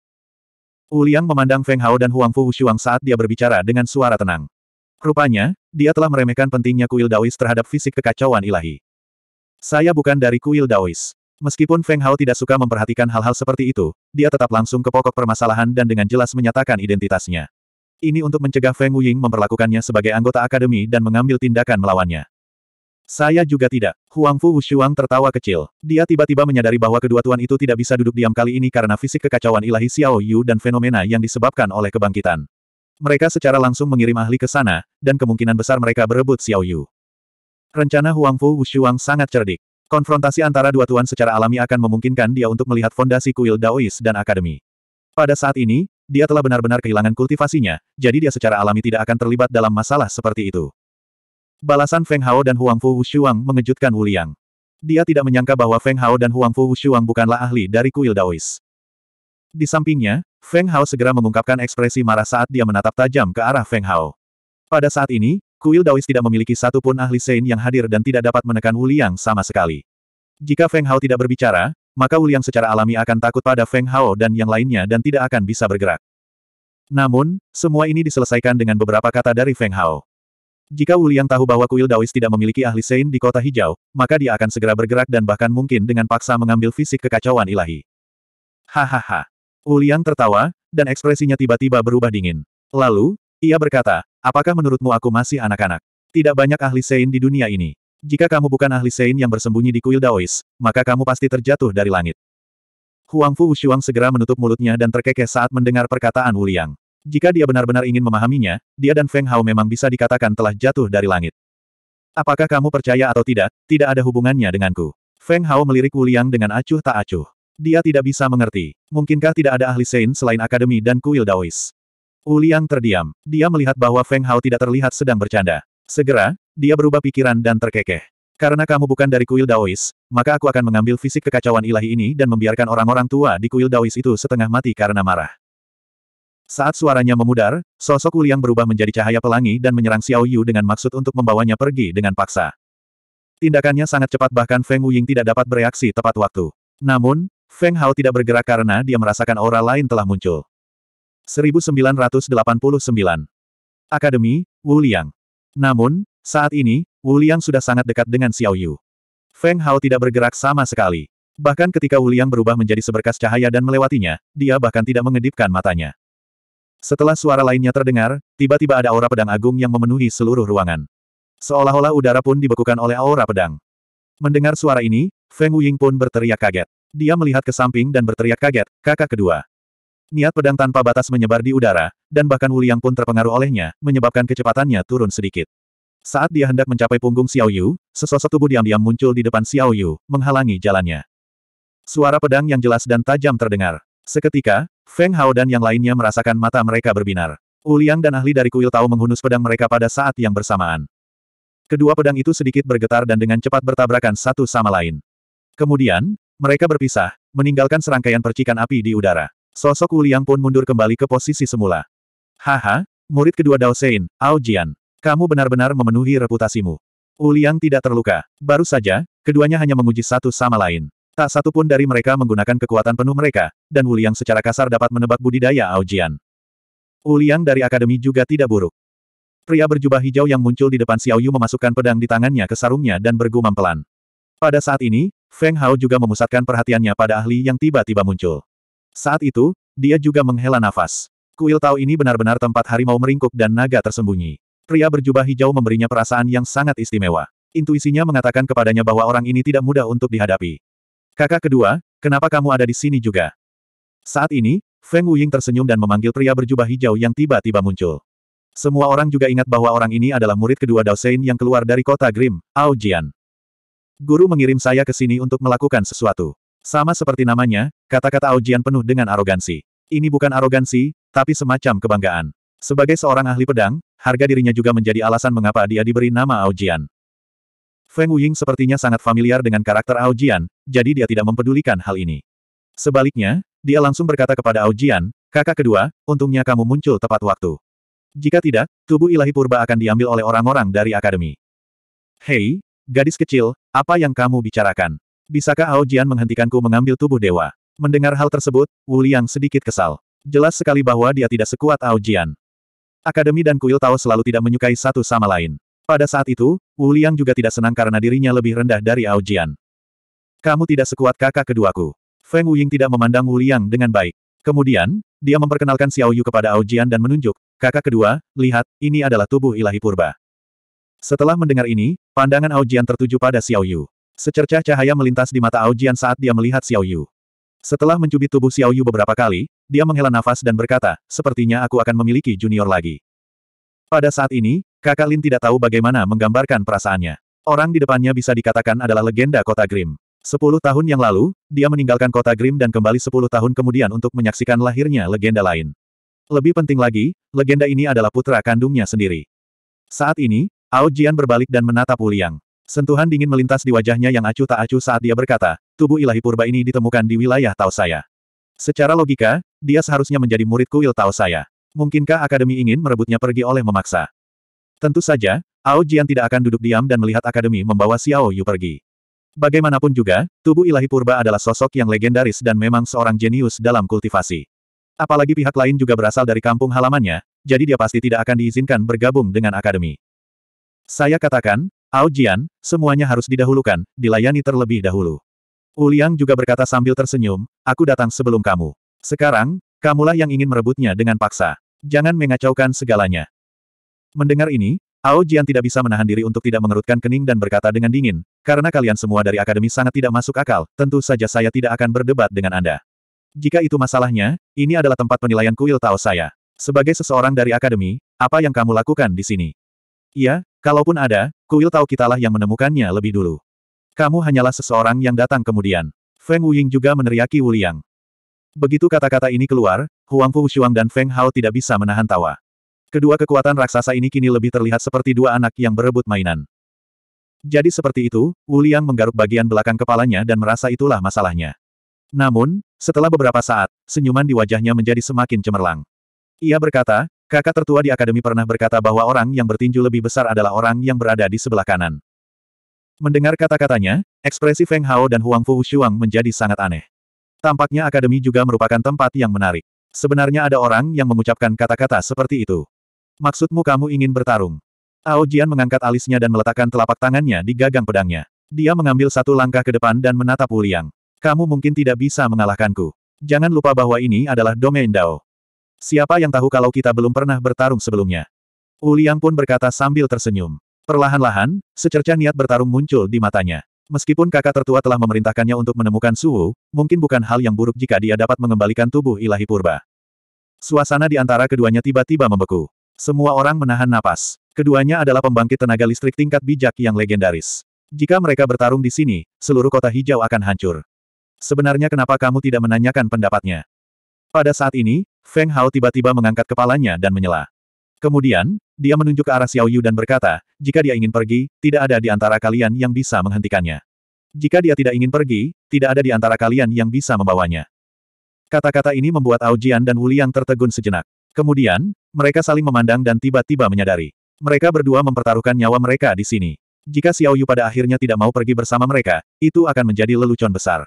Wuliang memandang Feng Hao dan Huang Fu Hushuang saat dia berbicara dengan suara tenang. Rupanya, dia telah meremehkan pentingnya kuil Daois terhadap fisik kekacauan ilahi. Saya bukan dari kuil Daois. Meskipun Feng Hao tidak suka memperhatikan hal-hal seperti itu, dia tetap langsung ke pokok permasalahan dan dengan jelas menyatakan identitasnya. Ini untuk mencegah Feng Wuying memperlakukannya sebagai anggota akademi dan mengambil tindakan melawannya. Saya juga tidak. Huang Fu Wushuang tertawa kecil. Dia tiba-tiba menyadari bahwa kedua tuan itu tidak bisa duduk diam kali ini karena fisik kekacauan ilahi Xiao Yu dan fenomena yang disebabkan oleh kebangkitan. Mereka secara langsung mengirim ahli ke sana, dan kemungkinan besar mereka berebut Xiao Yu. Rencana Huang Fu Wushuang sangat cerdik. Konfrontasi antara dua tuan secara alami akan memungkinkan dia untuk melihat fondasi kuil Daois dan Akademi. Pada saat ini, dia telah benar-benar kehilangan kultivasinya, jadi dia secara alami tidak akan terlibat dalam masalah seperti itu. Balasan Feng Hao dan Huang Fu Wushuang mengejutkan Wu Liang. Dia tidak menyangka bahwa Feng Hao dan Huang Fu Wushuang bukanlah ahli dari kuil Daois. Di sampingnya, Feng Hao segera mengungkapkan ekspresi marah saat dia menatap tajam ke arah Feng Hao. Pada saat ini, Kuil Daois tidak memiliki satu pun ahli Sein yang hadir dan tidak dapat menekan Wuliang sama sekali. Jika Feng Hao tidak berbicara, maka Wuliang secara alami akan takut pada Feng Hao dan yang lainnya dan tidak akan bisa bergerak. Namun, semua ini diselesaikan dengan beberapa kata dari Feng Hao. Jika Wuliang tahu bahwa kuil Daois tidak memiliki ahli Sein di kota hijau, maka dia akan segera bergerak dan bahkan mungkin dengan paksa mengambil fisik kekacauan ilahi. Hahaha. Wuliang tertawa, dan ekspresinya tiba-tiba berubah dingin. Lalu, ia berkata, Apakah menurutmu aku masih anak-anak? Tidak banyak ahli Sein di dunia ini. Jika kamu bukan ahli Sein yang bersembunyi di kuil Daois, maka kamu pasti terjatuh dari langit. Huang Fu Wushuang segera menutup mulutnya dan terkekeh saat mendengar perkataan Wu Liang. Jika dia benar-benar ingin memahaminya, dia dan Feng Hao memang bisa dikatakan telah jatuh dari langit. Apakah kamu percaya atau tidak, tidak ada hubungannya denganku. Feng Hao melirik Wu Liang dengan acuh tak acuh. Dia tidak bisa mengerti. Mungkinkah tidak ada ahli Sein selain akademi dan kuil Daois? Uliang terdiam. Dia melihat bahwa Feng Hao tidak terlihat sedang bercanda. Segera, dia berubah pikiran dan terkekeh. Karena kamu bukan dari kuil Daois, maka aku akan mengambil fisik kekacauan ilahi ini dan membiarkan orang-orang tua di kuil Daois itu setengah mati karena marah. Saat suaranya memudar, sosok Uliang berubah menjadi cahaya pelangi dan menyerang Xiao Yu dengan maksud untuk membawanya pergi dengan paksa. Tindakannya sangat cepat bahkan Feng Wuying tidak dapat bereaksi tepat waktu. Namun, Feng Hao tidak bergerak karena dia merasakan aura lain telah muncul. 1989. Akademi, Wu Liang. Namun, saat ini, Wu Liang sudah sangat dekat dengan Xiao Yu. Feng Hao tidak bergerak sama sekali. Bahkan ketika Wu Liang berubah menjadi seberkas cahaya dan melewatinya, dia bahkan tidak mengedipkan matanya. Setelah suara lainnya terdengar, tiba-tiba ada aura pedang agung yang memenuhi seluruh ruangan. Seolah-olah udara pun dibekukan oleh aura pedang. Mendengar suara ini, Feng Wuying pun berteriak kaget. Dia melihat ke samping dan berteriak kaget, kakak kedua. Niat pedang tanpa batas menyebar di udara, dan bahkan Wuliang pun terpengaruh olehnya, menyebabkan kecepatannya turun sedikit. Saat dia hendak mencapai punggung Xiao Yu, sesosok tubuh diam-diam muncul di depan Xiao Yu, menghalangi jalannya. Suara pedang yang jelas dan tajam terdengar. Seketika, Feng Hao dan yang lainnya merasakan mata mereka berbinar. Uliang dan ahli dari kuil tahu menghunus pedang mereka pada saat yang bersamaan. Kedua pedang itu sedikit bergetar dan dengan cepat bertabrakan satu sama lain. Kemudian, mereka berpisah, meninggalkan serangkaian percikan api di udara. Sosok Wuliang pun mundur kembali ke posisi semula. Haha, murid kedua Dao Sein, Ao Jian. Kamu benar-benar memenuhi reputasimu. Wuliang tidak terluka. Baru saja, keduanya hanya menguji satu sama lain. Tak satu pun dari mereka menggunakan kekuatan penuh mereka, dan Wuliang secara kasar dapat menebak budidaya Ao Jian. Wuliang dari akademi juga tidak buruk. Pria berjubah hijau yang muncul di depan Xiao Yu memasukkan pedang di tangannya ke sarungnya dan bergumam pelan. Pada saat ini, Feng Hao juga memusatkan perhatiannya pada ahli yang tiba-tiba muncul. Saat itu, dia juga menghela nafas. Kuil Tao ini benar-benar tempat harimau meringkuk dan naga tersembunyi. Pria berjubah hijau memberinya perasaan yang sangat istimewa. Intuisinya mengatakan kepadanya bahwa orang ini tidak mudah untuk dihadapi. Kakak kedua, kenapa kamu ada di sini juga? Saat ini, Feng Wuying tersenyum dan memanggil pria berjubah hijau yang tiba-tiba muncul. Semua orang juga ingat bahwa orang ini adalah murid kedua Dao Sein yang keluar dari kota Grim, Aujian, Guru mengirim saya ke sini untuk melakukan sesuatu. Sama seperti namanya, kata-kata Aujian penuh dengan arogansi. Ini bukan arogansi, tapi semacam kebanggaan. Sebagai seorang ahli pedang, harga dirinya juga menjadi alasan mengapa dia diberi nama Aujian. Feng Wuying sepertinya sangat familiar dengan karakter Aujian, jadi dia tidak mempedulikan hal ini. Sebaliknya, dia langsung berkata kepada Aujian, kakak kedua, untungnya kamu muncul tepat waktu. Jika tidak, tubuh ilahi purba akan diambil oleh orang-orang dari akademi. Hei, gadis kecil, apa yang kamu bicarakan? Bisakah Ao Jian menghentikanku mengambil tubuh dewa? Mendengar hal tersebut, Wu Liang sedikit kesal. Jelas sekali bahwa dia tidak sekuat Ao Jian. Akademi dan kuil Tao selalu tidak menyukai satu sama lain. Pada saat itu, Wu Liang juga tidak senang karena dirinya lebih rendah dari Ao Jian. Kamu tidak sekuat kakak keduaku. Feng Wuying tidak memandang Wu Liang dengan baik. Kemudian, dia memperkenalkan Xiao Yu kepada Ao Jian dan menunjuk, kakak kedua, lihat, ini adalah tubuh ilahi purba. Setelah mendengar ini, pandangan Ao Jian tertuju pada Xiao Yu. Secercah cahaya melintas di mata Aujian saat dia melihat Xiao Yu. Setelah mencubit tubuh Xiao Yu beberapa kali, dia menghela nafas dan berkata, sepertinya aku akan memiliki junior lagi. Pada saat ini, kakak Lin tidak tahu bagaimana menggambarkan perasaannya. Orang di depannya bisa dikatakan adalah legenda kota Grim. Sepuluh tahun yang lalu, dia meninggalkan kota Grim dan kembali sepuluh tahun kemudian untuk menyaksikan lahirnya legenda lain. Lebih penting lagi, legenda ini adalah putra kandungnya sendiri. Saat ini, Ao Jian berbalik dan menatap Wu Liang. Sentuhan dingin melintas di wajahnya yang acuh tak acuh saat dia berkata, tubuh ilahi purba ini ditemukan di wilayah Tao saya. Secara logika, dia seharusnya menjadi murid kuil Tao saya. Mungkinkah Akademi ingin merebutnya pergi oleh memaksa? Tentu saja, Ao Jian tidak akan duduk diam dan melihat Akademi membawa Xiao Yu pergi. Bagaimanapun juga, tubuh ilahi purba adalah sosok yang legendaris dan memang seorang jenius dalam kultivasi. Apalagi pihak lain juga berasal dari kampung halamannya, jadi dia pasti tidak akan diizinkan bergabung dengan Akademi. Saya katakan, Ao Jian, semuanya harus didahulukan, dilayani terlebih dahulu. Uliang juga berkata sambil tersenyum, aku datang sebelum kamu. Sekarang, kamulah yang ingin merebutnya dengan paksa. Jangan mengacaukan segalanya. Mendengar ini, Ao Jian tidak bisa menahan diri untuk tidak mengerutkan kening dan berkata dengan dingin, karena kalian semua dari akademi sangat tidak masuk akal, tentu saja saya tidak akan berdebat dengan Anda. Jika itu masalahnya, ini adalah tempat penilaian kuil Tao saya. Sebagai seseorang dari akademi, apa yang kamu lakukan di sini? Iya, kalaupun ada, Kuil tahu kitalah yang menemukannya lebih dulu. Kamu hanyalah seseorang yang datang kemudian. Feng Wuying juga meneriaki Wuliang. Begitu kata-kata ini keluar, Huang Fu Shuang dan Feng Hao tidak bisa menahan tawa. Kedua kekuatan raksasa ini kini lebih terlihat seperti dua anak yang berebut mainan. Jadi seperti itu, Wuliang menggaruk bagian belakang kepalanya dan merasa itulah masalahnya. Namun, setelah beberapa saat, senyuman di wajahnya menjadi semakin cemerlang. Ia berkata, Kakak tertua di akademi pernah berkata bahwa orang yang bertinju lebih besar adalah orang yang berada di sebelah kanan. Mendengar kata-katanya, ekspresi Feng Hao dan Huang Fu Shuang menjadi sangat aneh. Tampaknya akademi juga merupakan tempat yang menarik. Sebenarnya ada orang yang mengucapkan kata-kata seperti itu. Maksudmu kamu ingin bertarung? Ao Jian mengangkat alisnya dan meletakkan telapak tangannya di gagang pedangnya. Dia mengambil satu langkah ke depan dan menatap Wu Liang. Kamu mungkin tidak bisa mengalahkanku. Jangan lupa bahwa ini adalah domain Dao. Siapa yang tahu kalau kita belum pernah bertarung sebelumnya? Uliang pun berkata sambil tersenyum. Perlahan-lahan, secerca niat bertarung muncul di matanya. Meskipun kakak tertua telah memerintahkannya untuk menemukan suhu, mungkin bukan hal yang buruk jika dia dapat mengembalikan tubuh ilahi purba. Suasana di antara keduanya tiba-tiba membeku. Semua orang menahan napas. Keduanya adalah pembangkit tenaga listrik tingkat bijak yang legendaris. Jika mereka bertarung di sini, seluruh kota hijau akan hancur. Sebenarnya kenapa kamu tidak menanyakan pendapatnya? Pada saat ini, Feng Hao tiba-tiba mengangkat kepalanya dan menyela. Kemudian, dia menunjuk ke arah Xiao Yu dan berkata, jika dia ingin pergi, tidak ada di antara kalian yang bisa menghentikannya. Jika dia tidak ingin pergi, tidak ada di antara kalian yang bisa membawanya. Kata-kata ini membuat Ao Jian dan Wuliang tertegun sejenak. Kemudian, mereka saling memandang dan tiba-tiba menyadari. Mereka berdua mempertaruhkan nyawa mereka di sini. Jika Xiao Yu pada akhirnya tidak mau pergi bersama mereka, itu akan menjadi lelucon besar.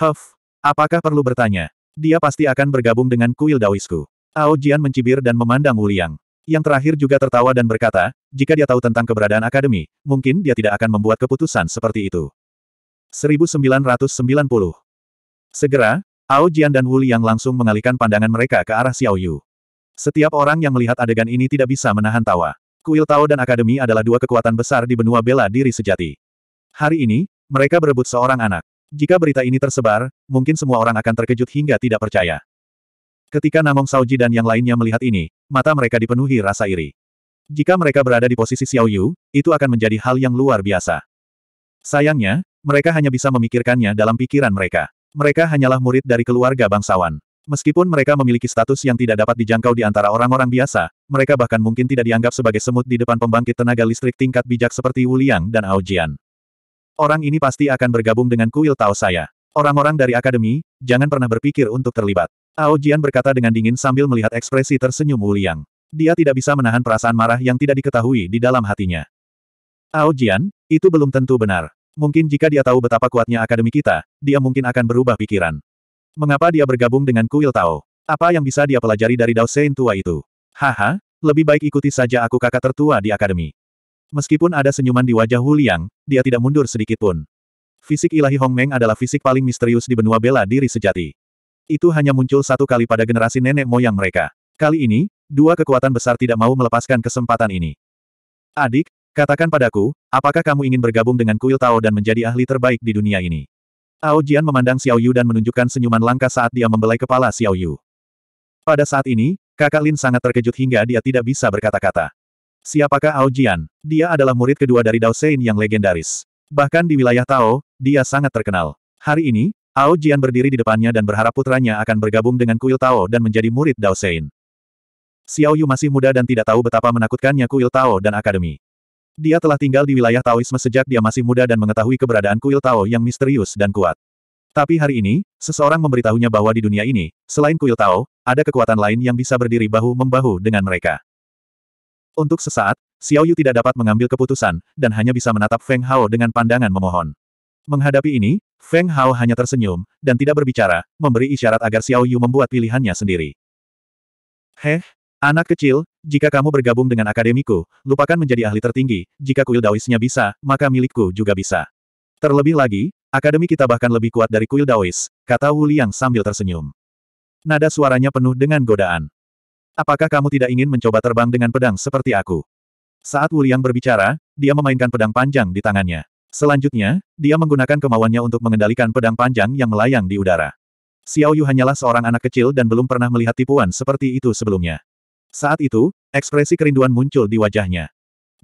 Huff, apakah perlu bertanya? Dia pasti akan bergabung dengan kuil Daoisku. Ao Jian mencibir dan memandang Wu Liang. Yang terakhir juga tertawa dan berkata, jika dia tahu tentang keberadaan akademi, mungkin dia tidak akan membuat keputusan seperti itu. 1990 Segera, Ao Jian dan Wu Liang langsung mengalihkan pandangan mereka ke arah Xiao Yu. Setiap orang yang melihat adegan ini tidak bisa menahan tawa. Kuil Tao dan Akademi adalah dua kekuatan besar di benua bela diri sejati. Hari ini, mereka berebut seorang anak. Jika berita ini tersebar, mungkin semua orang akan terkejut hingga tidak percaya. Ketika Namong Sauji dan yang lainnya melihat ini, mata mereka dipenuhi rasa iri. Jika mereka berada di posisi Xiao Yu, itu akan menjadi hal yang luar biasa. Sayangnya, mereka hanya bisa memikirkannya dalam pikiran mereka. Mereka hanyalah murid dari keluarga bangsawan. Meskipun mereka memiliki status yang tidak dapat dijangkau di antara orang-orang biasa, mereka bahkan mungkin tidak dianggap sebagai semut di depan pembangkit tenaga listrik tingkat bijak seperti Wuliang dan Aujian. Orang ini pasti akan bergabung dengan kuil Tao saya. Orang-orang dari akademi, jangan pernah berpikir untuk terlibat. Ao Jian berkata dengan dingin sambil melihat ekspresi tersenyum Wuliang. Dia tidak bisa menahan perasaan marah yang tidak diketahui di dalam hatinya. Ao Jian, itu belum tentu benar. Mungkin jika dia tahu betapa kuatnya akademi kita, dia mungkin akan berubah pikiran. Mengapa dia bergabung dengan kuil Tao? Apa yang bisa dia pelajari dari Dao Sein tua itu? Haha, lebih baik ikuti saja aku kakak tertua di akademi. Meskipun ada senyuman di wajah Hu Liang, dia tidak mundur sedikit pun. Fisik ilahi Hong Meng adalah fisik paling misterius di benua bela diri sejati. Itu hanya muncul satu kali pada generasi nenek moyang mereka. Kali ini, dua kekuatan besar tidak mau melepaskan kesempatan ini. Adik, katakan padaku, apakah kamu ingin bergabung dengan kuil Tao dan menjadi ahli terbaik di dunia ini? Ao Jian memandang Xiao Yu dan menunjukkan senyuman langka saat dia membelai kepala Xiao Yu. Pada saat ini, kakak Lin sangat terkejut hingga dia tidak bisa berkata-kata. Siapakah Ao Jian? Dia adalah murid kedua dari Dao Sein yang legendaris. Bahkan di wilayah Tao, dia sangat terkenal. Hari ini, Ao Jian berdiri di depannya dan berharap putranya akan bergabung dengan kuil Tao dan menjadi murid Dao Sein. Xiao Yu masih muda dan tidak tahu betapa menakutkannya kuil Tao dan akademi. Dia telah tinggal di wilayah Taoisme sejak dia masih muda dan mengetahui keberadaan kuil Tao yang misterius dan kuat. Tapi hari ini, seseorang memberitahunya bahwa di dunia ini, selain kuil Tao, ada kekuatan lain yang bisa berdiri bahu-membahu dengan mereka. Untuk sesaat, Xiao Yu tidak dapat mengambil keputusan, dan hanya bisa menatap Feng Hao dengan pandangan memohon. Menghadapi ini, Feng Hao hanya tersenyum, dan tidak berbicara, memberi isyarat agar Xiao Yu membuat pilihannya sendiri. Heh, anak kecil, jika kamu bergabung dengan akademiku, lupakan menjadi ahli tertinggi, jika kuil Daoisnya bisa, maka milikku juga bisa. Terlebih lagi, akademi kita bahkan lebih kuat dari kuil Daois, kata Wu Liang sambil tersenyum. Nada suaranya penuh dengan godaan. Apakah kamu tidak ingin mencoba terbang dengan pedang seperti aku? Saat Wuliang berbicara, dia memainkan pedang panjang di tangannya. Selanjutnya, dia menggunakan kemauannya untuk mengendalikan pedang panjang yang melayang di udara. Xiao Yu hanyalah seorang anak kecil dan belum pernah melihat tipuan seperti itu sebelumnya. Saat itu, ekspresi kerinduan muncul di wajahnya.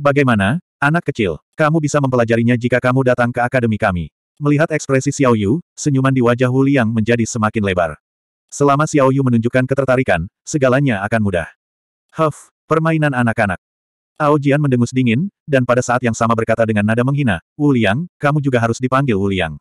Bagaimana, anak kecil, kamu bisa mempelajarinya jika kamu datang ke akademi kami. Melihat ekspresi Xiao Yu, senyuman di wajah Wuliang menjadi semakin lebar. Selama Xiao Yu menunjukkan ketertarikan, segalanya akan mudah. Huff, permainan anak-anak. Ao Jian mendengus dingin, dan pada saat yang sama berkata dengan nada menghina, Wu Liang, kamu juga harus dipanggil Wu Liang.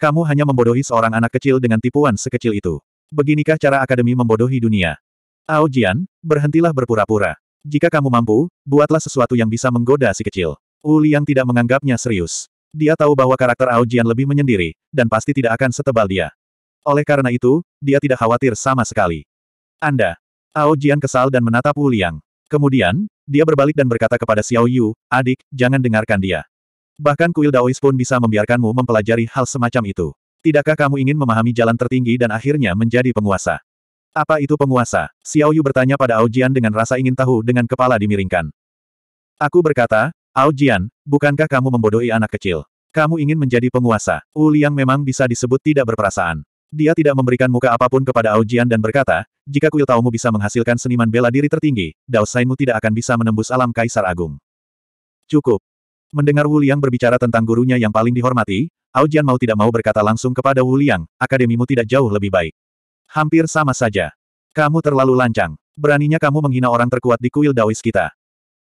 Kamu hanya membodohi seorang anak kecil dengan tipuan sekecil itu. Beginikah cara akademi membodohi dunia? Ao Jian, berhentilah berpura-pura. Jika kamu mampu, buatlah sesuatu yang bisa menggoda si kecil. Wu Liang tidak menganggapnya serius. Dia tahu bahwa karakter Ao Jian lebih menyendiri, dan pasti tidak akan setebal dia. Oleh karena itu, dia tidak khawatir sama sekali. Anda. Ao Jian kesal dan menatap Wu Liang. Kemudian, dia berbalik dan berkata kepada Xiao Yu, adik, jangan dengarkan dia. Bahkan kuil Daois pun bisa membiarkanmu mempelajari hal semacam itu. Tidakkah kamu ingin memahami jalan tertinggi dan akhirnya menjadi penguasa? Apa itu penguasa? Xiao Yu bertanya pada Ao Jian dengan rasa ingin tahu dengan kepala dimiringkan. Aku berkata, Ao Jian, bukankah kamu membodohi anak kecil? Kamu ingin menjadi penguasa. Wu Liang memang bisa disebut tidak berperasaan. Dia tidak memberikan muka apapun kepada Aujian dan berkata, jika kuil Taumu bisa menghasilkan seniman bela diri tertinggi, Sainmu tidak akan bisa menembus alam Kaisar Agung. Cukup. Mendengar Wu Liang berbicara tentang gurunya yang paling dihormati, Aujian mau tidak mau berkata langsung kepada Wu Liang, akademimu tidak jauh lebih baik. Hampir sama saja. Kamu terlalu lancang. Beraninya kamu menghina orang terkuat di kuil Daois kita.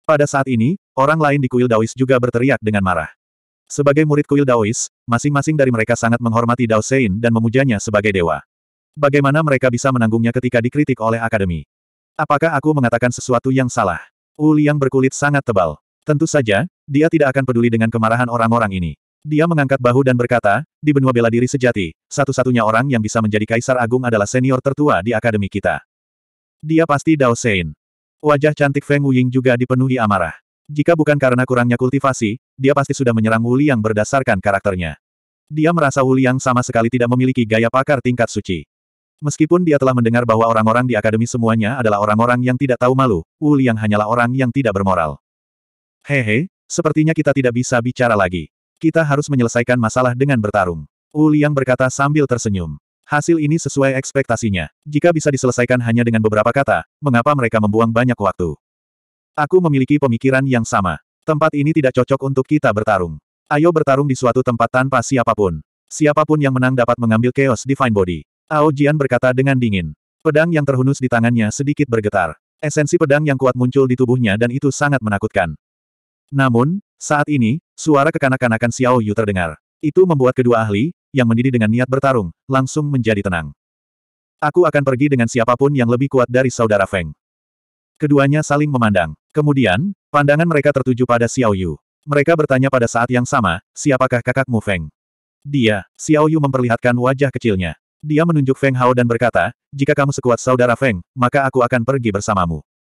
Pada saat ini, orang lain di kuil Daois juga berteriak dengan marah. Sebagai murid kuil Daois, masing-masing dari mereka sangat menghormati Dao Sein dan memujanya sebagai dewa. Bagaimana mereka bisa menanggungnya ketika dikritik oleh akademi? Apakah aku mengatakan sesuatu yang salah? Wu Liang berkulit sangat tebal. Tentu saja, dia tidak akan peduli dengan kemarahan orang-orang ini. Dia mengangkat bahu dan berkata, di benua bela diri sejati, satu-satunya orang yang bisa menjadi kaisar agung adalah senior tertua di akademi kita. Dia pasti Dao Sein. Wajah cantik Feng Wuying juga dipenuhi amarah. Jika bukan karena kurangnya kultivasi, dia pasti sudah menyerang Wuli yang berdasarkan karakternya. Dia merasa Wuli yang sama sekali tidak memiliki gaya pakar tingkat suci. Meskipun dia telah mendengar bahwa orang-orang di akademi semuanya adalah orang-orang yang tidak tahu malu, Wuli yang hanyalah orang yang tidak bermoral. Hehe, sepertinya kita tidak bisa bicara lagi. Kita harus menyelesaikan masalah dengan bertarung. Wuli yang berkata sambil tersenyum. Hasil ini sesuai ekspektasinya. Jika bisa diselesaikan hanya dengan beberapa kata, mengapa mereka membuang banyak waktu? Aku memiliki pemikiran yang sama. Tempat ini tidak cocok untuk kita bertarung. Ayo bertarung di suatu tempat tanpa siapapun. Siapapun yang menang dapat mengambil Chaos Divine Body. Ao Jian berkata dengan dingin. Pedang yang terhunus di tangannya sedikit bergetar. Esensi pedang yang kuat muncul di tubuhnya dan itu sangat menakutkan. Namun, saat ini, suara kekanak-kanakan Xiao Yu terdengar. Itu membuat kedua ahli, yang mendidih dengan niat bertarung, langsung menjadi tenang. Aku akan pergi dengan siapapun yang lebih kuat dari saudara Feng. Keduanya saling memandang. Kemudian, pandangan mereka tertuju pada Xiao Yu. Mereka bertanya pada saat yang sama, siapakah kakakmu Feng? Dia, Xiao Yu memperlihatkan wajah kecilnya. Dia menunjuk Feng Hao dan berkata, jika kamu sekuat saudara Feng, maka aku akan pergi bersamamu.